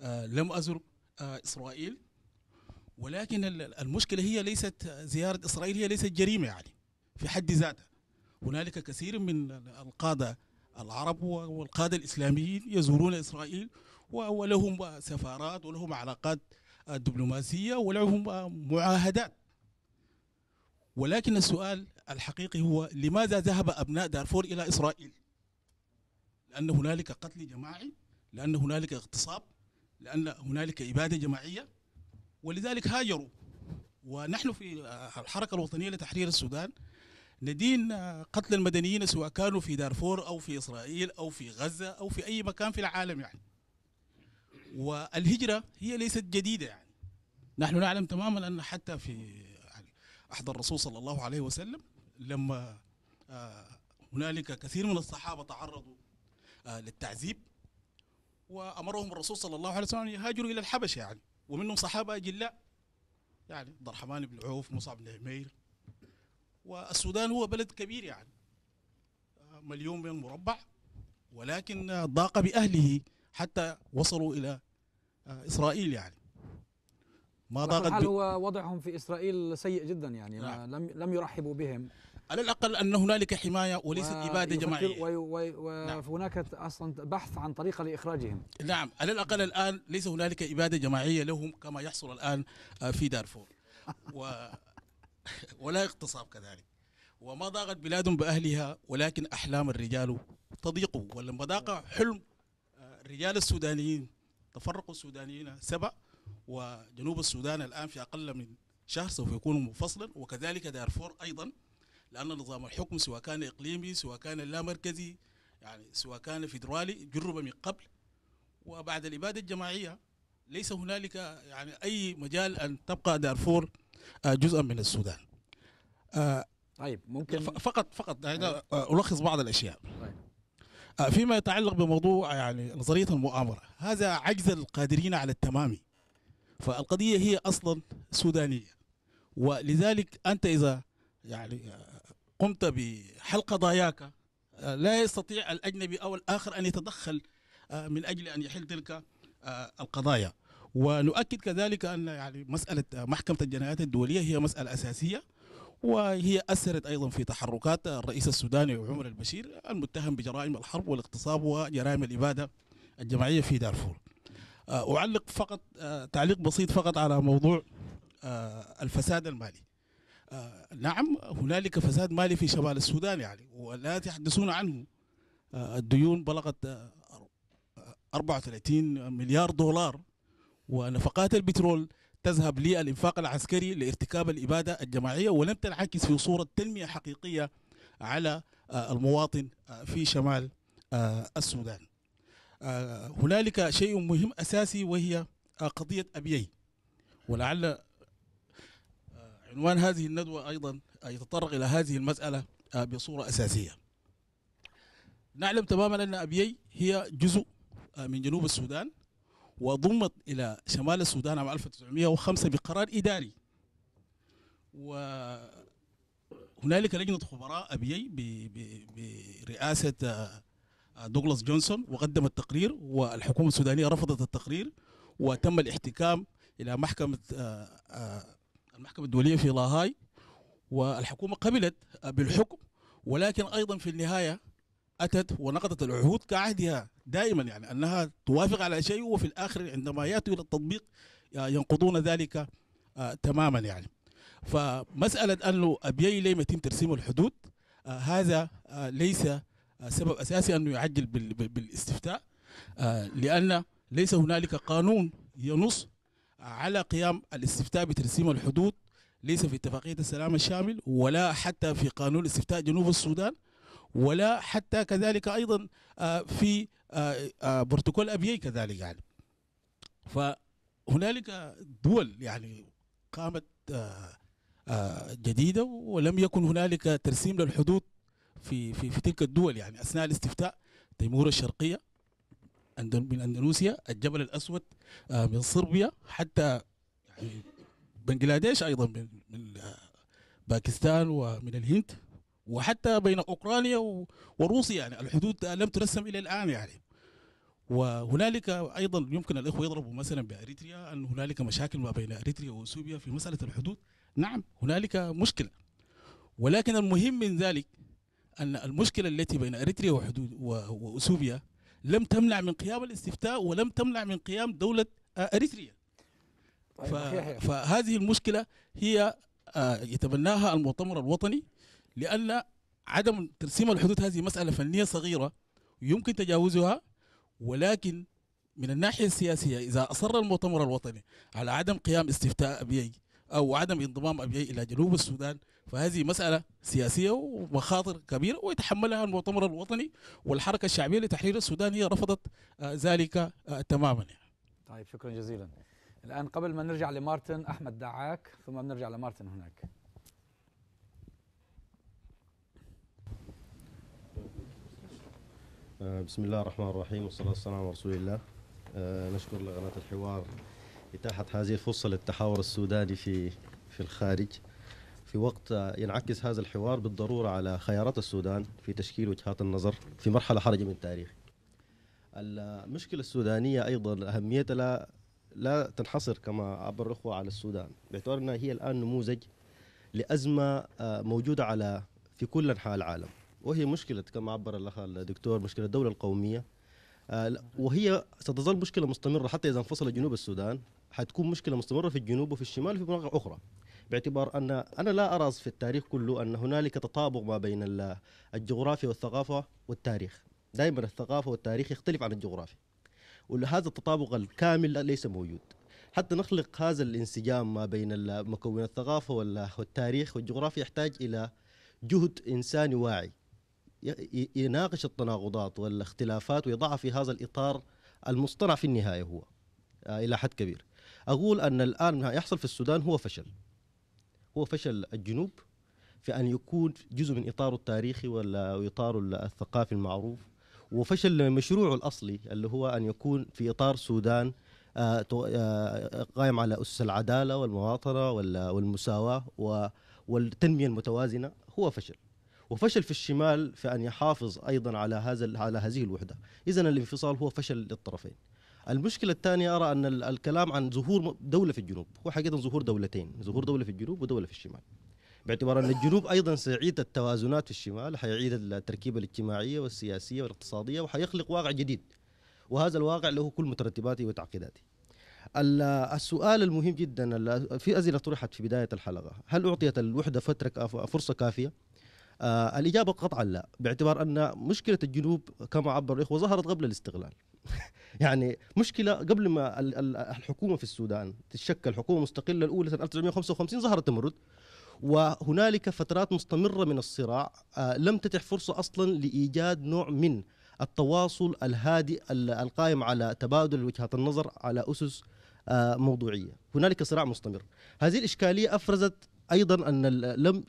آه، لم ازر اسرائيل ولكن المشكله هي ليست زياره اسرائيل هي ليست جريمه يعني في حد ذاتها هنالك كثير من القاده العرب والقاده الاسلاميين يزورون اسرائيل ولهم سفارات ولهم علاقات دبلوماسيه ولهم معاهدات ولكن السؤال الحقيقي هو لماذا ذهب أبناء دارفور إلى إسرائيل لأن هنالك قتل جماعي لأن هنالك اغتصاب لأن هنالك إبادة جماعية ولذلك هاجروا ونحن في الحركة الوطنية لتحرير السودان ندين قتل المدنيين سواء كانوا في دارفور أو في إسرائيل أو في غزة أو في أي مكان في العالم يعني والهجرة هي ليست جديدة يعني نحن نعلم تماما أن حتى في احضر الرسول صلى الله عليه وسلم لما آه، هنالك كثير من الصحابه تعرضوا آه، للتعذيب وامرهم الرسول صلى الله عليه وسلم ان يهاجروا الى الحبشه يعني ومنهم صحابه اجلاء يعني عبد الرحمن بن عوف مصعب بن عمير والسودان هو بلد كبير يعني آه، مليون من مربع ولكن ضاق باهله حتى وصلوا الى اسرائيل يعني ما ضاقت هو وضعهم في اسرائيل سيء جدا يعني نعم. لم لم يرحبوا بهم على الاقل ان هنالك حمايه وليست اباده جماعيه نعم. وهناك نعم. اصلا بحث عن طريقه لاخراجهم نعم على الاقل الان ليس هنالك اباده جماعيه لهم كما يحصل الان آه، في دارفور و ولا اغتصاب كذلك وما ضاقت بلاد باهلها ولكن احلام الرجال تضيق ولما ضاق حلم الرجال آه، السودانيين تفرقوا السودانيين سبأ وجنوب السودان الآن في أقل من شهر سوف يكون منفصلا وكذلك دارفور أيضا لأن نظام الحكم سواء كان إقليمي سواء كان لا مركزي يعني سواء كان فيدرالي جرب من قبل وبعد الإبادة الجماعية ليس هنالك يعني أي مجال أن تبقى دارفور آه، جزءا من السودان آه، طيب ممكن فقط فقط يعني أيوه. آه، ألخص بعض الأشياء طيب. فيما يتعلق بموضوع يعني نظرية المؤامرة هذا عجز القادرين على التمامي فالقضية هي أصلا سودانية ولذلك أنت إذا يعني قمت بحل قضاياك لا يستطيع الأجنبي أو الآخر أن يتدخل آه، من أجل أن يحل تلك آه، القضايا ونؤكد كذلك أن يعني مسألة آه، محكمة الجنايات الدولية هي مسألة أساسية وهي أثرت أيضا في تحركات الرئيس السوداني عمر البشير المتهم بجرائم الحرب والاغتصاب وجرائم الإبادة الجماعية في دارفور آه، اعلق فقط آه، تعليق بسيط فقط على موضوع آه، الفساد المالي نعم هنالك فساد مالي في شمال السودان يعني ولا يتحدثون عنه الديون بلغت 34 مليار دولار ونفقات البترول تذهب للإنفاق العسكري لارتكاب الإبادة الجماعية ولم تنعكس في صورة تنمية حقيقية على المواطن في شمال السودان آه، هنالك شيء مهم أساسي وهي آه، قضية أبيي ولعل آه، عنوان هذه الندوة أيضا يتطرق إلى هذه المسألة بصورة أساسية نعلم تماما أن أبيي هي جزء من جنوب السودان وضمت إلى شمال السودان عام 1905 بقرار إداري وهنالك لجنة خبراء أبيي برئاسة دوغلاس جونسون وقدم التقرير والحكومة السودانية رفضت التقرير وتم الاحتكام إلى محكمة آه، آه، المحكمة الدولية في لاهاي والحكومة قبلت بالحكم ولكن أيضا في النهاية أتت ونقضت العهود كعهدها دائما يعني أنها توافق على شيء وفي الآخر عندما يأتوا إلى التطبيق آه، ينقضون ذلك تماما يعني فمسألة أنه أبيي لم يتم ترسيم الحدود هذا ليس سبب اساسي انه يعجل بالاستفتاء آه، لان ليس هنالك قانون ينص على قيام الاستفتاء بترسيم الحدود ليس في اتفاقيه السلام الشامل ولا حتى في قانون استفتاء جنوب السودان ولا حتى كذلك ايضا آه، في آه، بروتوكول ابيي كذلك يعني فهنالك دول يعني قامت جديده ولم يكن هنالك ترسيم للحدود في, في, في تلك الدول يعني أثناء الاستفتاء تيمور الشرقية من أندونيسيا الجبل الأسود آه، من صربيا حتى يعني بنجلاديش أيضا من, من آه، باكستان ومن الهند وحتى بين أوكرانيا وروسيا يعني الحدود لم ترسم إلى الآن يعني وهنالك ايضا يمكن الاخوه يضربوا مثلا باريتريا ان هنالك مشاكل ما بين اريتريا واثيوبيا في مساله الحدود نعم هنالك مشكله ولكن المهم من ذلك أن المشكلة التي بين أريتريا وحدود وأثيوبيا لم تمنع من قيام الاستفتاء ولم تمنع من قيام دولة آه، أريتريا طيب، ف... فهذه المشكلة هي آه، يتبناها المؤتمر الوطني لأن عدم ترسيم الحدود هذه مسألة فنية صغيرة يمكن تجاوزها ولكن من الناحية السياسية إذا أصر المؤتمر الوطني على عدم قيام استفتاء أبيي أو عدم انضمام أبيي إلى جنوب السودان فهذه مسألة سياسية ومخاطر كبيرة ويتحملها المؤتمر الوطني والحركة الشعبية لتحرير السودان هي رفضت آه، ذلك آه، تماما يعني. طيب شكرا جزيلا الآن قبل ما نرجع لمارتن أحمد دعاك ثم نرجع لمارتن هناك آه، بسم الله الرحمن الرحيم والصلاة والسلام على رسول الله نشكر لقناة الحوار إتاحة هذه الفرصة للتحاور السوداني في في الخارج في وقت ينعكس هذا الحوار بالضرورة على خيارات السودان في تشكيل وجهات النظر في مرحلة حرجة من التاريخ المشكلة السودانية أيضا أهميتها لا, لا تنحصر كما عبر الأخوة على السودان باعتبار أنها هي الآن نموذج لأزمة آه، موجودة على في كل أنحاء العالم وهي مشكلة كما عبر الأخ الدكتور مشكلة الدولة القومية آه، وهي ستظل مشكلة مستمرة حتى إذا انفصل جنوب السودان حتكون مشكلة مستمرة في الجنوب وفي الشمال وفي مناطق أخرى باعتبار أن أنا لا أرى في التاريخ كله أن هنالك تطابق ما بين الجغرافيا والثقافة والتاريخ دائما الثقافة والتاريخ يختلف عن الجغرافيا وهذا التطابق الكامل ليس موجود حتى نخلق هذا الانسجام ما بين مكون الثقافة والتاريخ والجغرافيا يحتاج إلى جهد إنساني واعي يناقش التناقضات والاختلافات ويضعها في هذا الإطار المصطنع في النهاية هو آه، إلى حد كبير أقول أن الآن ما يحصل في السودان هو فشل هو فشل الجنوب في أن يكون جزء من إطاره التاريخي ولا إطاره الثقافي المعروف وفشل مشروعه الأصلي اللي هو أن يكون في إطار سودان آه، آه، قائم على أسس العدالة والمواطنة والمساواة والتنمية المتوازنة هو فشل وفشل في الشمال في أن يحافظ أيضا على هذا على هذه الوحدة إذا الانفصال هو فشل للطرفين المشكله الثانيه ارى ان الكلام عن ظهور دوله في الجنوب هو حقيقه ظهور دولتين ظهور دوله في الجنوب ودوله في الشمال باعتبار ان الجنوب ايضا سيعيد التوازنات في الشمال حيعيد التركيبه الاجتماعيه والسياسيه والاقتصاديه وحيخلق واقع جديد وهذا الواقع له كل مترتباته وتعقيداته السؤال المهم جدا في اسئله طرحت في بدايه الحلقه هل اعطيت الوحده فتره فرصه كافيه آه الإجابة قطعا لا باعتبار أن مشكلة الجنوب كما عبر الإخوة ظهرت قبل الاستغلال يعني مشكله قبل ما الحكومه في السودان تتشكل حكومه مستقله الاولى سنه 1955 ظهر التمرد وهنالك فترات مستمره من الصراع آه، لم تتح فرصه اصلا لايجاد نوع من التواصل الهادئ القائم على تبادل وجهات النظر على اسس آه، موضوعيه، هنالك صراع مستمر. هذه الاشكاليه افرزت ايضا ان لم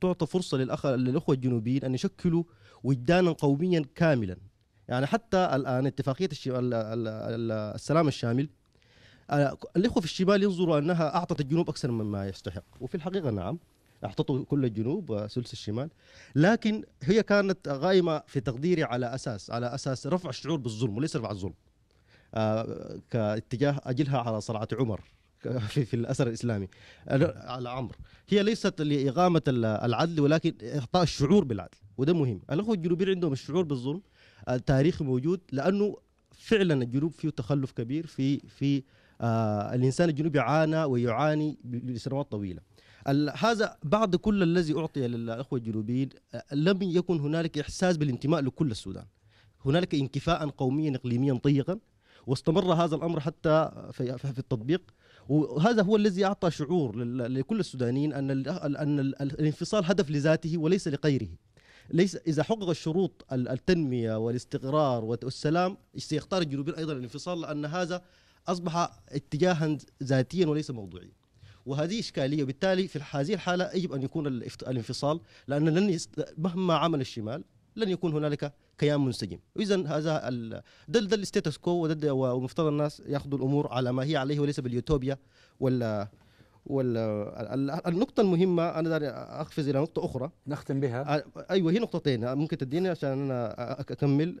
تعطى فرصه للاخ للاخوه الجنوبيين ان يشكلوا وجدانا قوميا كاملا يعني حتى الان اتفاقيه السلام الشامل آه، الاخوه في الشمال ينظروا انها اعطت الجنوب اكثر مما يستحق وفي الحقيقه نعم اعطته كل الجنوب آه، ثلث الشمال لكن هي كانت قائمه في تقديري على اساس على اساس رفع الشعور بالظلم وليس رفع الظلم آه، كاتجاه اجلها على صرعه عمر في, في الاثر الاسلامي على عمر هي ليست لاقامه العدل ولكن اعطاء الشعور بالعدل وده مهم الاخوه الجنوبيين عندهم الشعور بالظلم التاريخ موجود لانه فعلا الجنوب فيه تخلف كبير في في آه الانسان الجنوبي عانى ويعاني لسنوات طويله هذا بعد كل الذي اعطي للاخوه الجنوبيين آه، لم يكن هنالك احساس بالانتماء لكل السودان هنالك انكفاء قوميا اقليميا ضيقا واستمر هذا الامر حتى في التطبيق وهذا هو الذي اعطى شعور لكل السودانيين ان ان الانفصال هدف لذاته وليس لغيره ليس اذا حقق الشروط التنميه والاستقرار والسلام سيختار الجنوبيين ايضا الانفصال لان هذا اصبح اتجاها ذاتيا وليس موضوعيا وهذه إشكالية وبالتالي في هذه الحالة يجب أن يكون الانفصال لأن لن يست... مهما عمل الشمال لن يكون هنالك كيان منسجم إذا هذا ال... ده, دل الستاتس كو ومفترض الناس يأخذوا الأمور على ما هي عليه وليس باليوتوبيا ولا النقطة المهمة أنا داري أقفز إلى نقطة أخرى نختم بها أيوه هي نقطتين ممكن تديني عشان أنا أكمل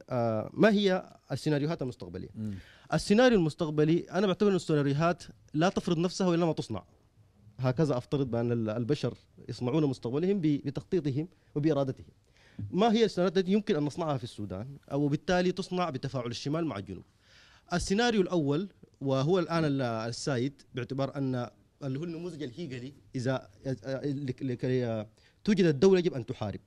ما هي السيناريوهات المستقبلية م. السيناريو المستقبلي أنا بعتبر أن السيناريوهات لا تفرض نفسها وإنما تصنع هكذا أفترض بأن البشر يصنعون مستقبلهم بتخطيطهم وبإرادتهم ما هي السيناريوهات التي يمكن أن نصنعها في السودان وبالتالي تصنع بتفاعل الشمال مع الجنوب السيناريو الأول وهو الآن السائد باعتبار أن اللي هو النموذج الهيجلي اذا آه، آه، لكي توجد الدوله يجب ان تحارب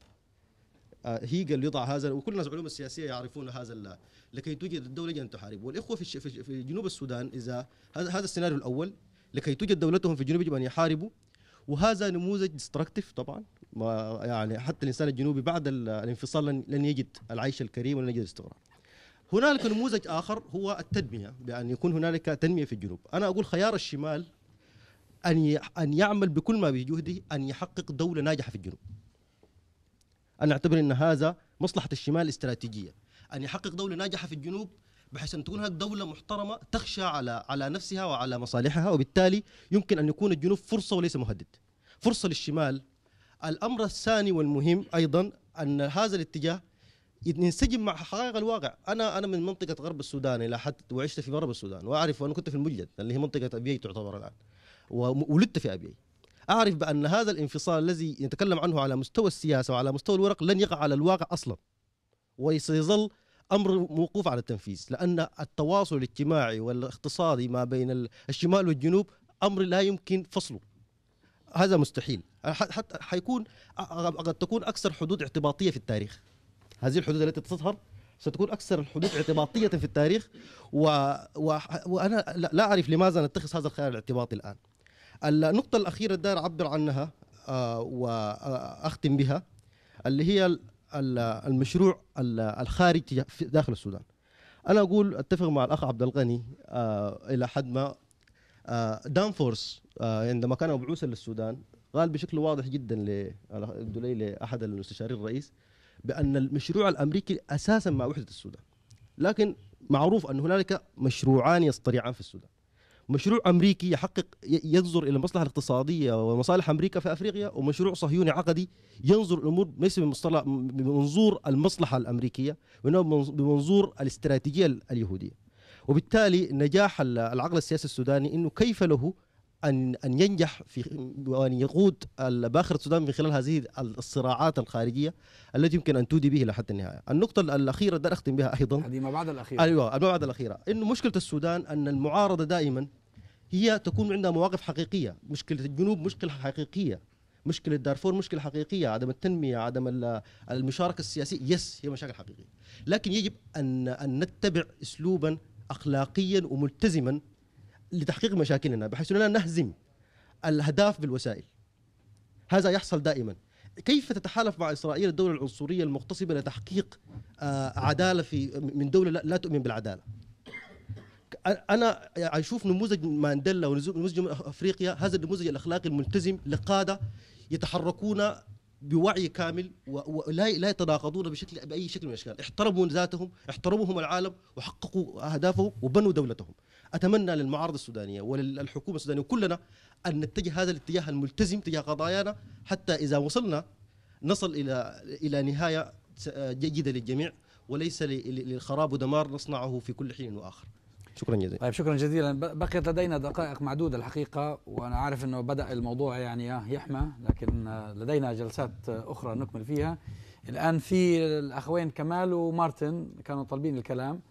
آه، هيجل يضع هذا وكل الناس العلوم السياسيه يعرفون هذا لكي توجد الدوله يجب ان تحارب والاخوه في في جنوب السودان اذا هذا السيناريو الاول لكي توجد دولتهم في الجنوب يجب ان يحاربوا وهذا نموذج ديستركتيف طبعا ما يعني حتى الانسان الجنوبي بعد الانفصال لن, لن يجد العيش الكريم ولن يجد الاستقرار. هنالك نموذج اخر هو التنميه بان يكون هنالك تنميه في الجنوب، انا اقول خيار الشمال ان ان يعمل بكل ما بجهده ان يحقق دوله ناجحه في الجنوب. انا اعتبر ان هذا مصلحه الشمال استراتيجيه، ان يحقق دوله ناجحه في الجنوب بحيث ان تكون هذه الدوله محترمه تخشى على على نفسها وعلى مصالحها وبالتالي يمكن ان يكون الجنوب فرصه وليس مهدد. فرصه للشمال. الامر الثاني والمهم ايضا ان هذا الاتجاه ينسجم مع حقائق الواقع انا انا من منطقه غرب السودان الى حد وعشت في غرب السودان واعرف وانا كنت في المجلد اللي هي منطقه ابيي تعتبر الان وولدت في أبيي أعرف بأن هذا الانفصال الذي يتكلم عنه على مستوى السياسة وعلى مستوى الورق لن يقع على الواقع أصلا وسيظل امر موقوف على التنفيذ لان التواصل الاجتماعي والاقتصادي ما بين الشمال والجنوب امر لا يمكن فصله هذا مستحيل حتى حيكون قد تكون اكثر حدود اعتباطيه في التاريخ هذه الحدود التي تظهر ستكون اكثر الحدود اعتباطيه في التاريخ و... و... وانا لا اعرف لماذا نتخذ هذا الخيار الاعتباطي الان النقطة الأخيرة داير أعبر عنها آه، وأختم بها اللي هي المشروع الخارجي داخل السودان أنا أقول أتفق مع الأخ عبد الغني آه، إلى حد ما دانفورس آه، عندما كان مبعوثا للسودان قال بشكل واضح جدا لدولي أحد المستشارين الرئيس بأن المشروع الأمريكي أساسا مع وحدة السودان لكن معروف أن هنالك مشروعان يصطرعان في السودان مشروع امريكي يحقق ينظر الى المصلحه الاقتصاديه ومصالح امريكا في افريقيا ومشروع صهيوني عقدي ينظر الامور ليس بمصطلح بمنظور المصلحه الامريكيه وانما بمنظور الاستراتيجيه اليهوديه وبالتالي نجاح العقل السياسي السوداني انه كيف له ان ان ينجح في وان يقود باخره السودان من خلال هذه الصراعات الخارجيه التي يمكن ان تودي به الى حد النهايه، النقطه الاخيره ده اختم بها ايضا هذه ما بعد الاخيره ايوه ما بعد الاخيره انه مشكله السودان ان المعارضه دائما هي تكون عندها مواقف حقيقيه مشكله الجنوب مشكله حقيقيه مشكله دارفور مشكله حقيقيه عدم التنميه عدم المشاركه السياسيه يس هي مشاكل حقيقيه لكن يجب ان ان نتبع اسلوبا اخلاقيا وملتزما لتحقيق مشاكلنا بحيث اننا نهزم الاهداف بالوسائل هذا يحصل دائما كيف تتحالف مع اسرائيل الدوله العنصريه المغتصبه لتحقيق آه، عداله في من دوله لا تؤمن بالعداله انا اشوف نموذج مانديلا ونموذج افريقيا هذا النموذج الاخلاقي الملتزم لقاده يتحركون بوعي كامل ولا لا يتناقضون بشكل باي شكل من الاشكال، احترموا ذاتهم، احترموهم العالم وحققوا اهدافهم وبنوا دولتهم. اتمنى للمعارضه السودانيه وللحكومه السودانيه كلنا ان نتجه هذا الاتجاه الملتزم تجاه قضايانا حتى اذا وصلنا نصل الى الى نهايه جيده للجميع وليس للخراب ودمار نصنعه في كل حين واخر. شكرا جزيلا طيب شكرا جزيلا بقيت لدينا دقائق معدودة الحقيقة وأنا عارف أنه بدأ الموضوع يعني يحمى لكن لدينا جلسات أخرى نكمل فيها الآن في الأخوين كمال ومارتن كانوا طالبين الكلام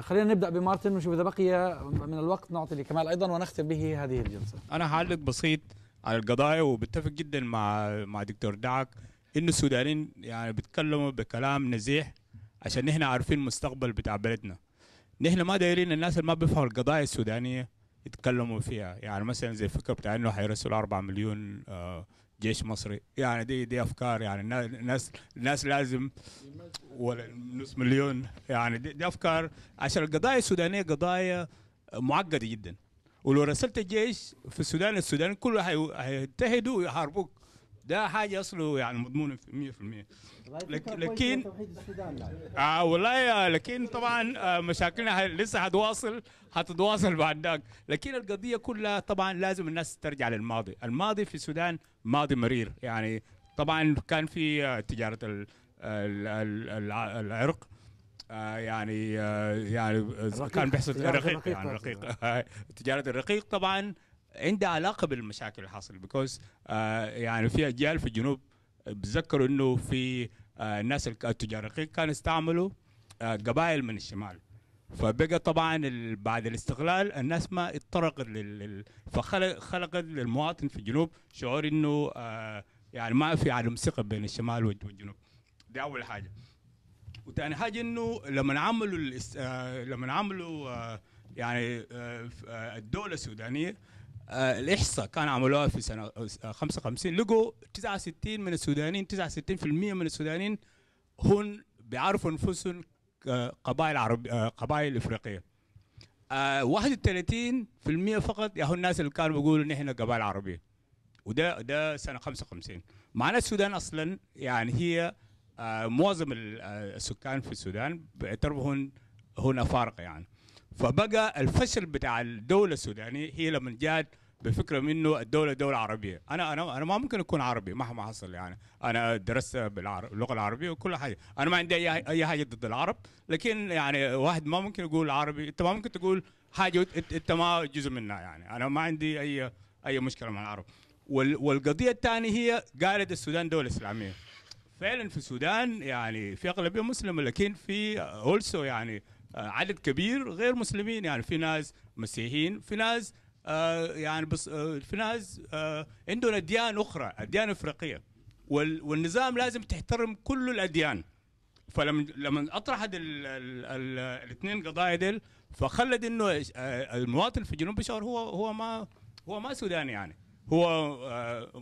خلينا نبدا بمارتن ونشوف اذا بقي من الوقت نعطي لكمال ايضا ونختم به هذه الجلسه. انا هعلق بسيط على القضايا وبتفق جدا مع مع دكتور دعك انه السودانيين يعني بيتكلموا بكلام نزيح عشان نحن عارفين المستقبل بتاع بلدنا. نحن ما دايرين الناس اللي ما بيفهموا القضايا السودانيه يتكلموا فيها يعني مثلا زي الفكره بتاع انه حيرسلوا 4 مليون آه، جيش مصري يعني دي دي افكار يعني الناس الناس لازم ولا نص مليون يعني دي, دي افكار عشان القضايا السودانيه قضايا معقده جدا ولو رسلت الجيش في السودان السودان كله حيتحدوا ويحاربوك ده حاجه اصله يعني مضمونه 100% لكن آه والله آه، لكن طبعا آه، مشاكلنا لسه هتواصل هتتواصل بعد ذاك لكن القضيه كلها طبعا لازم الناس ترجع للماضي الماضي في السودان ماضي مرير يعني طبعا كان في آه، تجاره الـ الـ العرق يعني يعني كان بيحصل رقيق يعني رقيق تجاره الرقيق طبعا عندها علاقه بالمشاكل الحاصله بيكوز يعني في اجيال في الجنوب بتذكروا انه في الناس آه، التجار كانوا يستعملوا آه، قبائل من الشمال فبقى طبعا بعد الاستقلال الناس ما اتطرقت لل فخلق للمواطن في الجنوب شعور انه آه، يعني ما في عدم ثقه بين الشمال والجنوب دي اول حاجه وثاني حاجه انه لما عملوا لما عملوا يعني الدوله السودانيه آه، الاحصاء كان عملوها في سنه 55 آه، آه، لقوا 69 من السودانيين 69% من السودانيين هون بيعرفوا انفسهم قبائل عرب قبائل افريقيه 31% فقط ياهو الناس اللي كانوا بيقولوا نحن قبائل عربيه وده ده سنه 55 معناه السودان اصلا يعني هي معظم السكان في السودان بيعتبروا هن هن افارقه يعني فبقى الفشل بتاع الدوله السودانيه هي لما جات بفكره منه الدوله دوله عربيه انا انا انا ما ممكن اكون عربي مهما حصل يعني انا درست باللغه العربيه وكل حاجه انا ما عندي اي اي حاجه ضد العرب لكن يعني واحد ما ممكن يقول عربي انت ما ممكن تقول حاجه انت ما جزء منها يعني انا ما عندي اي اي مشكله مع العرب والقضيه الثانيه هي قالت السودان دوله اسلاميه فعلا في السودان يعني في اغلبيه مسلمه لكن في اولسو يعني آه، عدد كبير غير مسلمين يعني في ناس مسيحيين في ناس آه، يعني بس آه، في ناس عندهم اديان اخرى اديان افريقيه والنظام لازم تحترم كل الاديان فلما لما اطرح الاثنين قضايا ديل فخلد انه المواطن في جنوب بشار هو هو ما هو ما سوداني يعني هو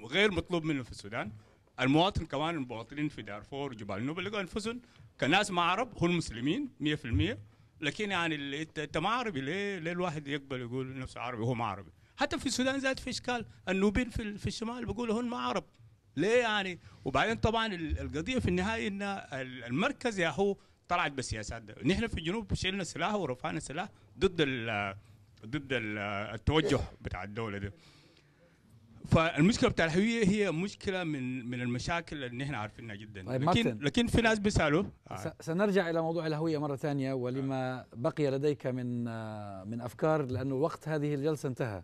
غير مطلوب منه في السودان المواطن كمان المواطنين في دارفور وجبال نوبل لقوا انفسهم كناس ما عرب هم مسلمين 100% لكن يعني انت ما عربي ليه ليه الواحد يقبل يقول نفسه عربي وهو ما عربي حتى في السودان ذات في اشكال النوبين في, في الشمال بيقولوا هن ما عرب ليه يعني وبعدين طبعا القضيه في النهايه ان المركز يا هو طلعت بالسياسات ده نحن في الجنوب شلنا سلاح ورفعنا سلاح ضد الـ ضد التوجه بتاع الدوله ده فالمشكله بتاع الهويه هي مشكله من من المشاكل اللي نحن عارفينها جدا طيب لكن مارتن. لكن في ناس بيسالوا آه. سنرجع الى موضوع الهويه مره ثانيه ولما آه. بقي لديك من آه، من افكار لانه وقت هذه الجلسه انتهى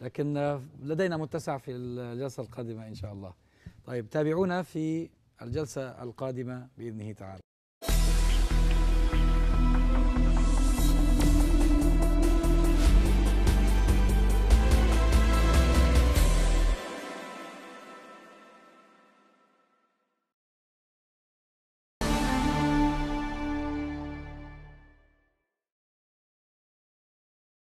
لكن لدينا متسع في الجلسه القادمه ان شاء الله طيب تابعونا في الجلسه القادمه باذنه تعالى